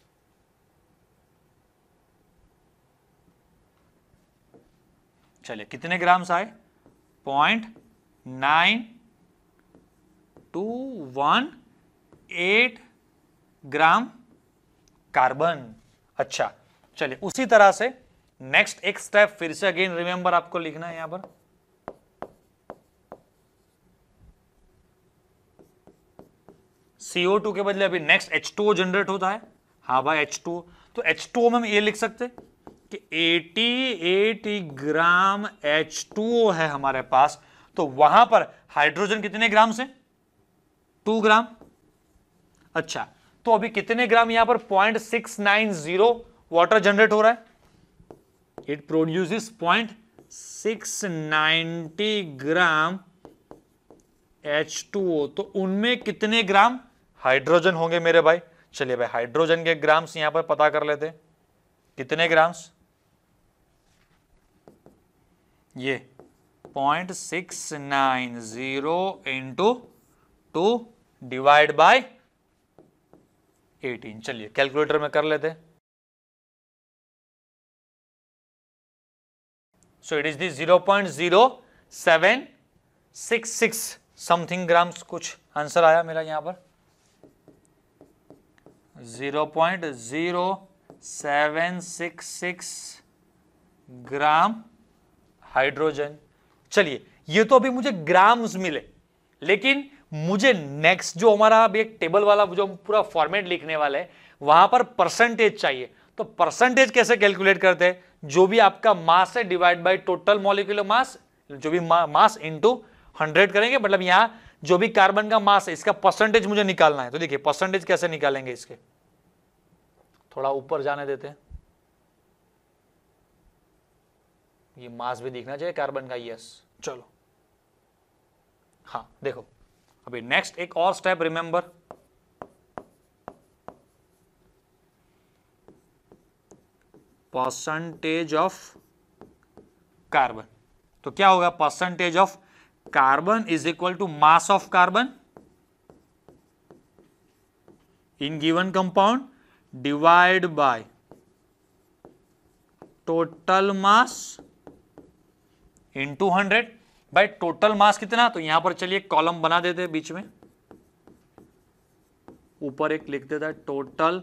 चलिए कितने ग्राम्स आए point nine two one eight gram carbon अच्छा चलिए उसी तरह से नेक्स्ट एक स्टेप फिर से अगेन रिमेंबर आपको लिखना है यहां पर CO2 के बदले अभी नेक्स्ट H2O जनरेट होता है हा भाई H2O तो H2O में हम ये लिख सकते कि 80 ग्राम H2O है हमारे पास तो वहां पर हाइड्रोजन कितने ग्राम से 2 ग्राम अच्छा तो अभी कितने ग्राम यहां पर 0.690 वाटर जनरेट हो रहा है it produces 0.690 ग्राम H2O तो उनमें कितने ग्राम हाइड्रोजन होंगे मेरे भाई चलिए भाई हाइड्रोजन के ग्राम्स यहां पर पता कर लेते कितने ग्राम्स ये point six nine zero into two divide by eighteen चलिए कैलकुलेटर में कर लेते हैं it is point zero seven six six something grams कुछ आंसर आया मेरा यहां पर zero zero point seven six six gram hydrogen चलिए ये तो अभी मुझे ग्राम्स मिले लेकिन मुझे नेक्स्ट जो हमारा अभी एक टेबल वाला जो हम पूरा फॉर्मेट लिखने वाले वहां पर परसेंटेज चाहिए तो परसेंटेज कैसे कैलकुलेट करते हैं जो भी आपका मास है divide by total molecular mass जो भी मास इंटू हंड्रेड करेंगे मतलब यहां जो भी कार्बन का मास है इसका परसेंटेज मुझे निकालना है तो देखिए परसेंटेज कैसे निकालेंगे इसके थोड़ा ऊपर जाने देते हैं ये मास भी दिखना चाहिए कार्बन का यस चलो हाँ देखो अभी नेक्स्ट एक और step remember percentage of carbon तो क्या होगा percentage of carbon is equal to mass of carbon in given compound divide by total mass into hundred by total mass कितना तो यहां पर चलिए कॉलम बना देते बीच में ऊपर एक लिख देता है टोटल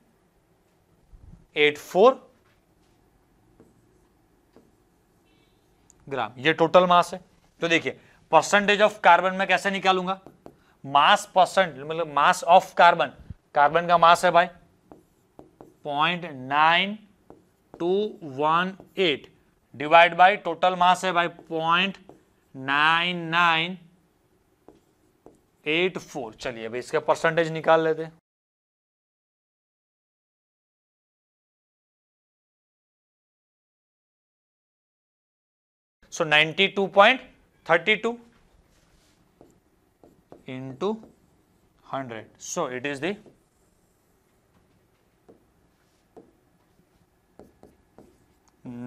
एट फोर ग्राम ये टोटल मास है तो देखिए परसेंटेज ऑफ कार्बन में कैसे निकालूंगा मास परसेंट मतलब मास ऑफ कार्बन कार्बन का मास है भाई point nine two one eight divide by total mass है भाई point nine nine eight four चलिए भाई इसका परसेंटेज निकाल लेते हैं So 92.32 into 100. So it is the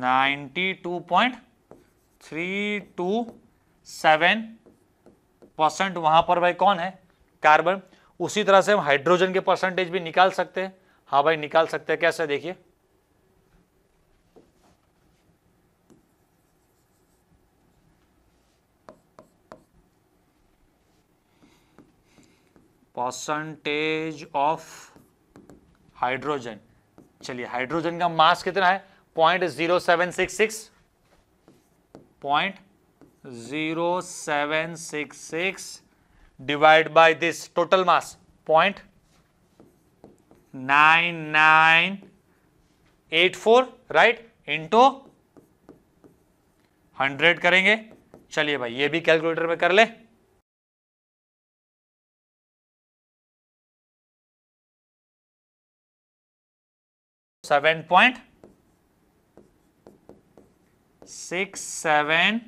ninety two point three two seven percent वहां पर भाई कौन है कार्बन उसी तरह से हम हाइड्रोजन के परसेंटेज भी निकाल सकते हैं हाँ भाई निकाल सकते हैं कैसे देखिए परसेंटेज ऑफ हाइड्रोजन चलिए हाइड्रोजन का मास कितना है point zero seven six six point zero seven six six divide by this total mass point nine nine eight four right into hundred करेंगे चलिए भाई ये भी कैलकुलेटर में कर ले seven point six seven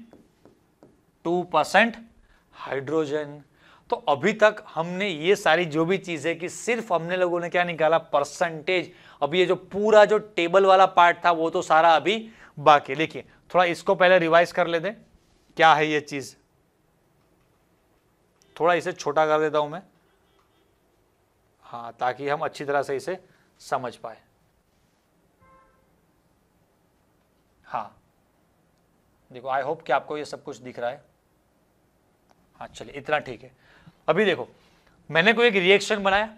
two percent hydrogen तो अभी तक हमने ये सारी जो भी चीज़ है कि सिर्फ हमने लोगों ने क्या निकाला परसेंटेज अभी ये जो पूरा जो टेबल वाला पार्ट था वो तो सारा अभी बाकी देखिए थोड़ा इसको पहले रिवाइज कर लेते क्या है ये चीज़ थोड़ा इसे छोटा कर देता हूं मैं हाँ ताकि हम अच्छी तरह से इसे समझ पाए हाँ देखो आई होप कि आपको ये सब कुछ दिख रहा है हाँ चलिए इतना ठीक है अभी देखो मैंने कोई एक रिएक्शन बनाया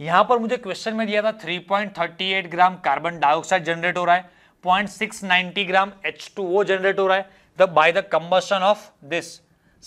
यहां पर मुझे क्वेश्चन में दिया था 3.38 ग्राम कार्बन डाइऑक्साइड जनरेट हो रहा है 0.690 ग्राम H2O जनरेट हो रहा है the by the combustion of this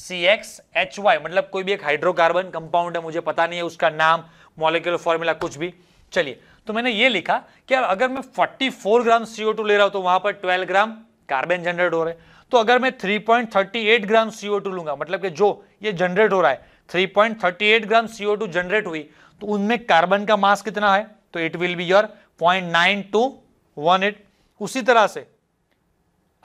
CXHY मतलब कोई भी एक हाइड्रोकार्बन कंपाउंड है मुझे पता नहीं है उसका नाम मॉलिक्यूलर फॉर्मूला कुछ भी चलिए तो मैंने ये लिखा कि अगर मैं 44 ग्राम CO2 ले रहा हूं तो वहां पर 12 ग्राम कार्बन जनरेट हो रहे तो अगर मैं 3.38 ग्राम CO2 लूंगा मतलब कि जो ये जनरेट हो रहा है 3.38 ग्राम CO2 जनरेट हुई तो उनमें कार्बन का मास कितना है तो it will be your point उसी तरह से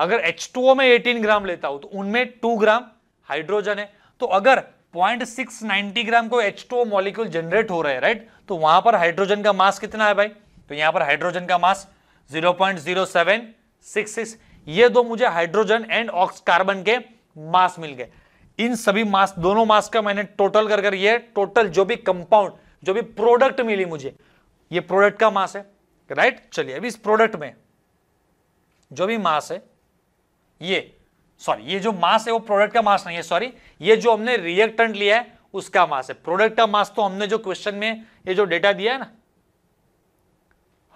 अगर H2O में 18 ग्राम लेता हूं तो उनमें 2 ग्राम हाइड्रोजन है तो अगर 0.690 ग्राम को H2O मॉलिक्यूल जनरेट हो रहा है राइट तो वहां पर हाइड्रोजन का मास कितना है भाई तो यहां पर हाइड्रोजन का मास 0.0766 ये दो मुझे हाइड्रोजन एंड ऑक्स कार्बन के मास मिल गए इन सभी मास दोनों मास का मैंने टोटल कर कर ये टोटल जो भी कंपाउंड जो भी प्रोडक्ट मिली मुझे ये प्रोडक्ट का मास है राइट चलिए अभी इस प्रोडक्ट में जो भी मास है ये सॉरी ये जो मास है वो प्रोडक्ट का मास नहीं है सॉरी ये जो हमने रिएक्टेंट लिया है उसका मास है प्रोडक्ट का मास तो हमने जो क्वेश्चन में ये जो डेटा दिया है ना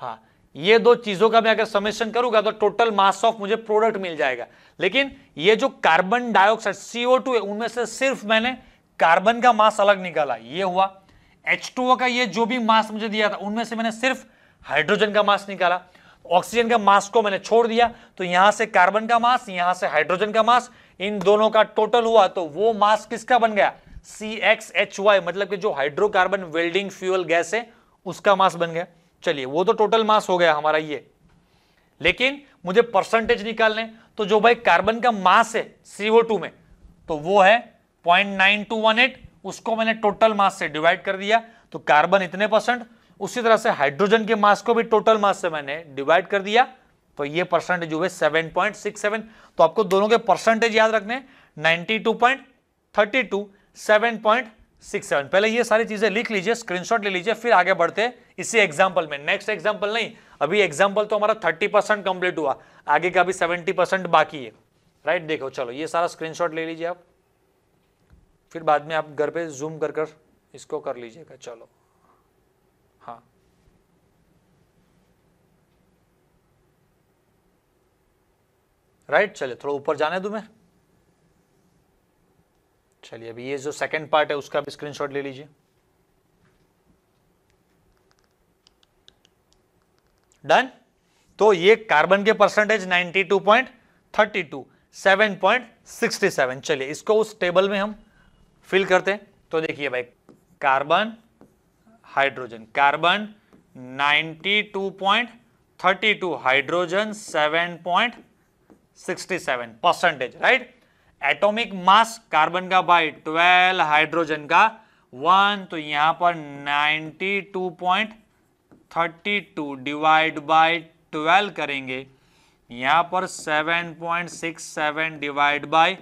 हाँ ये दो चीजों का मैं अगर समेशन करूंगा तो टोटल मास ऑफ मुझे प्रोडक्ट मिल जाएगा लेकिन ये जो कार्बन डाइऑक्साइड सीओ टू है उनमें से सिर्फ मैंने कार्बन का मास अलग निकाला ये हुआ एच का ये जो भी मास मुझे दिया था उनमें से मैंने सिर्फ हाइड्रोजन का मास निकाला ऑक्सीजन का मास को मैंने छोड़ दिया तो यहां से कार्बन का मास यहां से हाइड्रोजन का मास इन दोनों का टोटल हुआ तो वो मास किसका बन गया सी एक्स एच वाई मतलब कि जो हाइड्रोकार्बन वेल्डिंग फ्यूअल गैस है उसका मास बन गया चलिए वो तो टोटल मास हो गया हमारा ये लेकिन मुझे परसेंटेज निकालने तो जो भाई कार्बन का मास है सीओ टू में तो वो है point nine two one eight उसको मैंने टोटल मास से डिवाइड कर दिया तो कार्बन इतने परसेंट उसी तरह से हाइड्रोजन के मास को भी टोटल मास से मैंने डिवाइड कर दिया तो ये परसेंटेज हुए 7.67 तो आपको दोनों के परसेंटेज याद रखने 92.32 7.67 पहले ये सारी चीजें लिख लीजिए स्क्रीनशॉट ले लीजिए फिर आगे बढ़ते इसी एग्जाम्पल में नेक्स्ट एग्जाम्पल नहीं अभी एग्जाम्पल तो हमारा 30 परसेंट कंप्लीट हुआ आगे का अभी 70 परसेंट बाकी है राइट देखो चलो ये सारा स्क्रीनशॉट ले लीजिए आप फिर बाद में आप घर पे जूम कर कर इसको कर लीजिएगा चलो राइट चलिए थोड़ा ऊपर जाने दू मैं चलिए अभी ये जो सेकंड पार्ट है उसका भी स्क्रीनशॉट ले लीजिए डन तो ये कार्बन के परसेंटेज 92.32 7.67 चलिए इसको उस टेबल में हम फिल करते हैं तो देखिए भाई carbon hydrogen carbon 92.32 hydrogen 67 percentage right atomic mass carbon का बाई 12 हाइड्रोजन का 1 तो यहां पर 92.32 डिवाइड बाय 12 करेंगे यहां पर 7.67 डिवाइड बाय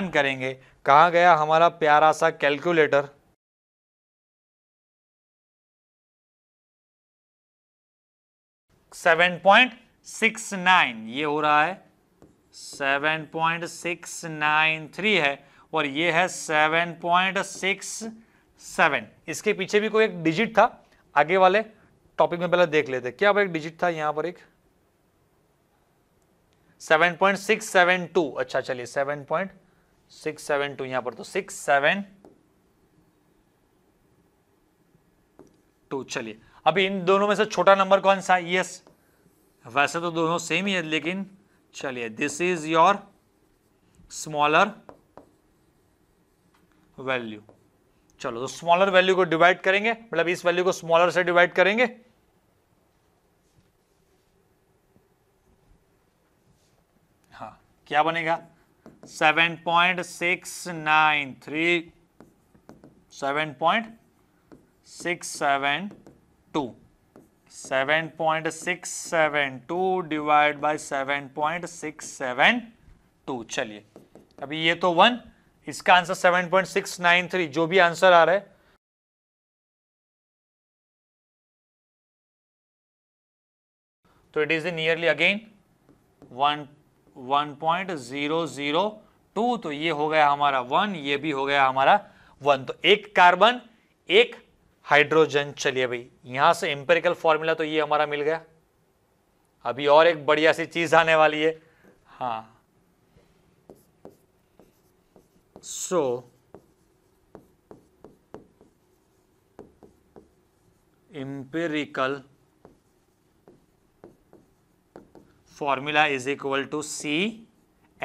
1 करेंगे कहा गया हमारा प्यारा सा calculator seven point six nine ये हो रहा है 7.693 है और ये है 7.67 इसके पीछे भी कोई एक डिजिट था आगे वाले टॉपिक में पहले देख लेते क्या एक डिजिट था यहां पर एक 7.672 अच्छा चलिए 7.672 यहां पर तो 672 चलिए अभी इन दोनों में से छोटा नंबर कौन सा यस वैसे तो दोनों सेम ही है लेकिन चलिए this is your smaller value चलो तो स्मॉलर वैल्यू को डिवाइड करेंगे मतलब इस वैल्यू को स्मॉलर से डिवाइड करेंगे हाँ क्या बनेगा seven point six nine three seven point six seven two 7.672 divide by 7.672 चलिए अभी ये तो वन इसका आंसर 7.693 जो भी आंसर आ रहा है तो it is nearly again one one point zero zero two तो ये हो गया हमारा वन ये भी हो गया हमारा वन तो एक कार्बन एक हाइड्रोजन चलिए भाई यहां से एम्पेरिकल फॉर्मूला तो ये हमारा मिल गया अभी और एक बढ़िया सी चीज़ आने वाली है हाँ so empirical formula is equal to C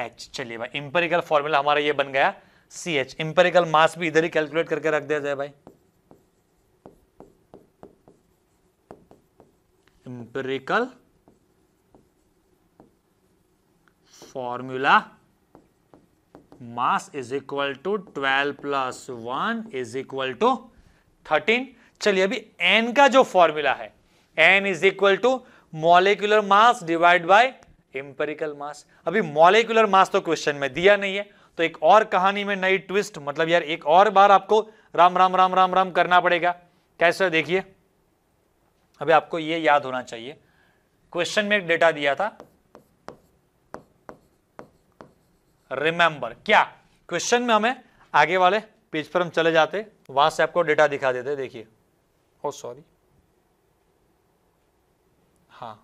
H चलिए भाई एम्पेरिकल फॉर्मूला हमारा ये बन गया सी एच एम्पेरिकल मास भी इधर ही कैलकुलेट करके रख दिया जाए भाई empirical formula mass is equal to 12 plus 1 is equal to 13 चलिए अभी n का जो फॉर्मूला है n is equal to molecular mass divide by empirical mass अभी मोलिकुलर मास तो क्वेश्चन में दिया नहीं है तो एक और कहानी में नई ट्विस्ट मतलब यार एक और बार आपको राम राम राम राम राम करना पड़ेगा कैसे देखिए अभी आपको ये याद होना चाहिए क्वेश्चन में एक डेटा दिया था रिमेंबर क्या क्वेश्चन में हमें आगे वाले पेज पर हम चले जाते वहां से आपको डेटा दिखा देते देखिए ओ oh, सॉरी हाँ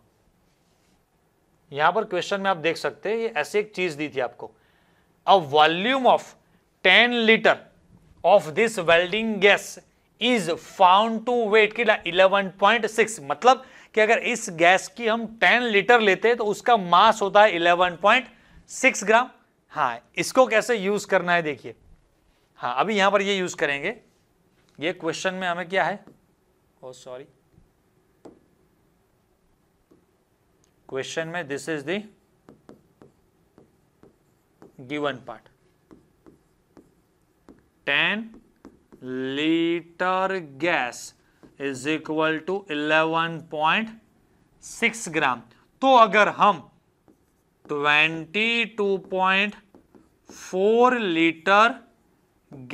यहां पर क्वेश्चन में आप देख सकते हैं ये ऐसी एक चीज दी थी आपको a volume of 10 litre of this welding gas is found to weight point 11.6 मतलब कि अगर इस गैस की हम 10 लीटर लेते हैं तो उसका मास होता है 11.6 ग्राम हाँ इसको कैसे यूज करना है देखिए हाँ अभी यहां पर ये यूज करेंगे ये क्वेश्चन में हमें क्या है ओ सॉरी क्वेश्चन में this is the given part litre gas is equal to 11.6 gram तो अगर हम 22.4 लीटर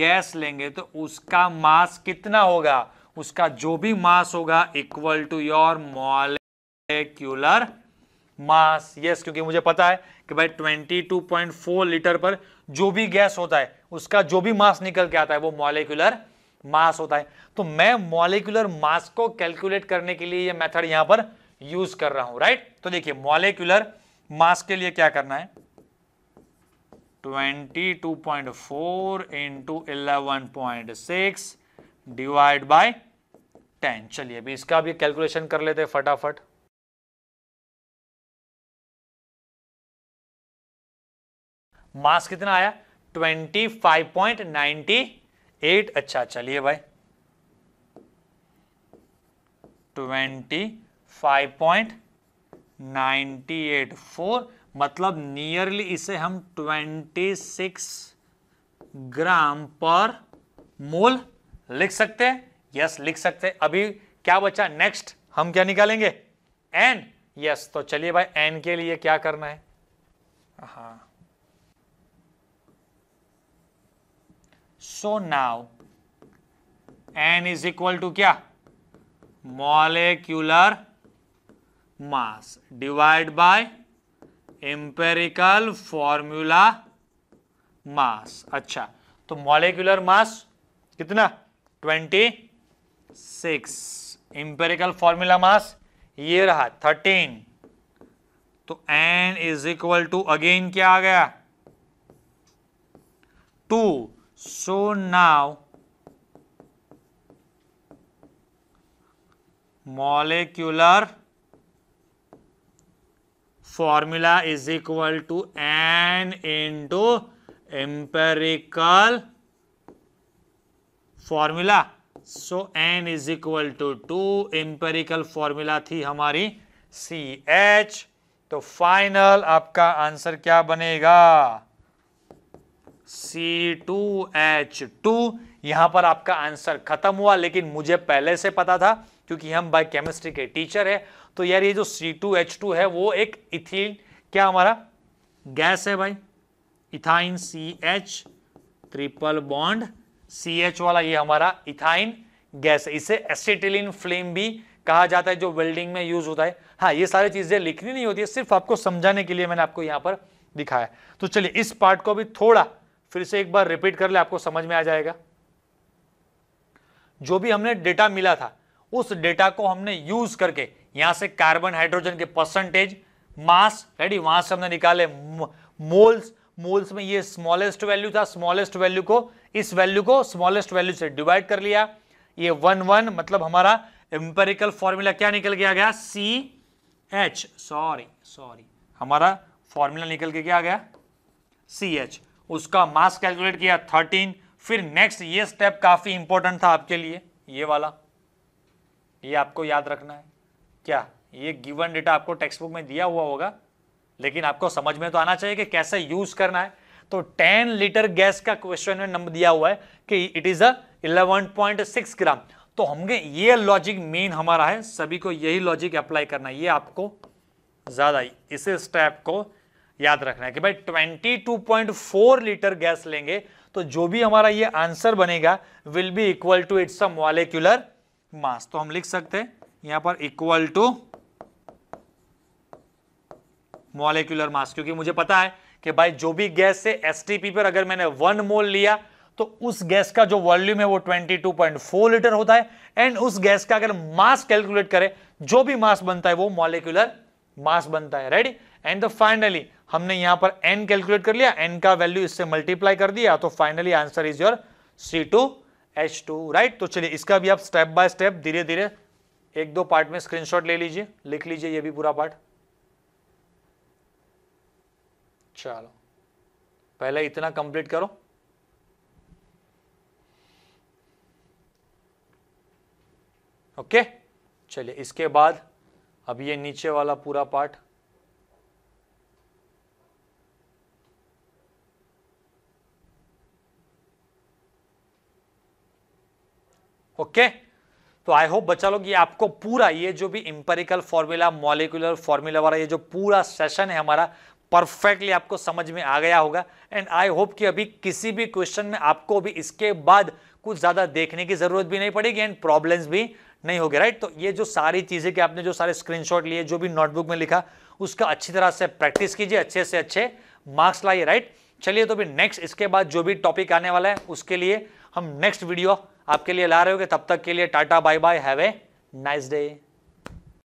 गैस लेंगे तो उसका मास कितना होगा उसका जो भी मास होगा equal to your molecular mass yes क्योंकि मुझे पता है कि भाई 22.4 लीटर पर जो भी गैस होता है उसका जो भी मास निकल के आता है वो मॉलिकुलर मास होता है तो मैं मॉलिकुलर मास को कैलकुलेट करने के लिए ये मेथड यहां पर यूज कर रहा हूं राइट तो देखिए मॉलिकुलर मास के लिए क्या करना है 22.4 into eleven point six divide by ten चलिए अभी इसका भी कैलकुलेशन कर लेते हैं फटाफट मास कितना आया 25.98 अच्छा चलिए भाई 25.984 मतलब नियरली इसे हम 26 ग्राम पर मोल लिख सकते हैं यस लिख सकते हैं अभी क्या बचा नेक्स्ट हम क्या निकालेंगे एन यस तो चलिए भाई एन के लिए क्या करना है हाँ so now N is equal to क्या molecular mass divide by empirical formula mass अच्छा तो मॉलिक्यूलर मास कितना twenty six empirical formula mass ये रहा थर्टीन तो N is equal to again क्या आ गया two So now molecular formula is equal to n into empirical formula. So n is equal to 2 empirical formula थी हमारी CH. तो final आपका आंसर क्या बनेगा सी टू एच टू यहां पर आपका आंसर खत्म हुआ लेकिन मुझे पहले से पता था क्योंकि हम बाय केमिस्ट्री के टीचर है तो यार ये जो सी टू एच टू है वो एक इथिन क्या हमारा गैस है भाई ethyne C H triple bond C H वाला ये हमारा इथाइन गैस है इसे एसिटिलिन फ्लेम भी कहा जाता है जो वेल्डिंग में यूज होता है हाँ ये सारी चीजें लिखनी नहीं होती है सिर्फ आपको समझाने के लिए मैंने आपको यहां पर दिखाया तो चलिए इस पार्ट को भी थोड़ा फिर से एक बार रिपीट कर ले आपको समझ में आ जाएगा जो भी हमने डेटा मिला था उस डेटा को हमने यूज करके यहां से कार्बन हाइड्रोजन के परसेंटेज मास रेडी वहां से हमने निकाले मोल्स मोल्स में ये स्मॉलेस्ट वैल्यू था स्मॉलेस्ट वैल्यू को इस वैल्यू को स्मॉलेस्ट वैल्यू से डिवाइड कर लिया ये वन वन मतलब हमारा एम्पेरिकल फॉर्मूला क्या निकल के आ गया सी एच सॉरी सॉरी हमारा फॉर्मूला निकल के क्या आ गया सी एच उसका मास कैलकुलेट किया थर्टीन फिर नेक्स्ट ये स्टेप काफ़ी इंपॉर्टेंट था आपके लिए ये वाला ये आपको याद रखना है क्या ये गिवन डेटा आपको टेक्स्ट बुक में दिया हुआ होगा लेकिन आपको समझ में तो आना चाहिए कि कैसे यूज करना है तो 10 लीटर गैस का क्वेश्चन में नंबर दिया हुआ है कि it is eleven point six gram तो हमें ये लॉजिक मेन हमारा है सभी को यही लॉजिक अप्लाई करना है ये आपको ज़्यादा इस स्टेप को याद रखना है कि भाई 22.4 लीटर गैस लेंगे तो जो भी हमारा ये आंसर बनेगा will be equal to its molecular mass तो हम लिख सकते हैं यहां पर इक्वल टू मॉलिक्यूलर मास क्योंकि मुझे पता है कि भाई जो भी गैस से एसटीपी पर अगर मैंने वन मोल लिया तो उस गैस का जो वॉल्यूम है वो 22.4 लीटर होता है एंड उस गैस का अगर मास कैलकुलेट करें जो भी मास बनता है वो मॉलिक्यूलर मास बनता है राइट एंड फाइनली हमने यहां पर एन कैलकुलेट कर लिया एन का वैल्यू इससे मल्टीप्लाई कर दिया तो finally answer is your C two H two right तो चलिए इसका भी आप स्टेप बाय स्टेप धीरे धीरे एक दो पार्ट में स्क्रीनशॉट ले लीजिए लिख लीजिए ये भी पूरा पार्ट चलो पहले इतना कंप्लीट करो ओके चलिए इसके बाद अब ये नीचे वाला पूरा पार्ट ओके तो आई होप बच्चा लोग ये आपको पूरा ये जो भी इंपेरिकल फॉर्मूला मॉलिकुलर फॉर्मूला वाला ये जो पूरा सेशन है हमारा परफेक्टली आपको समझ में आ गया होगा एंड आई होप कि अभी किसी भी क्वेश्चन में आपको भी इसके बाद कुछ ज़्यादा देखने की ज़रूरत भी नहीं पड़ेगी एंड प्रॉब्लम्स भी नहीं होगी राइट तो ये जो सारी चीज़ें कि आपने जो सारे स्क्रीनशॉट लिए जो भी नोटबुक में लिखा उसका अच्छी तरह से प्रैक्टिस कीजिए अच्छे से अच्छे मार्क्स लाइए राइट चलिए तो भी नेक्स्ट इसके बाद जो भी टॉपिक आने वाला है उसके लिए हम नेक्स्ट वीडियो आपके लिए ला रहे होगे तब तक के लिए tata bye bye have a nice day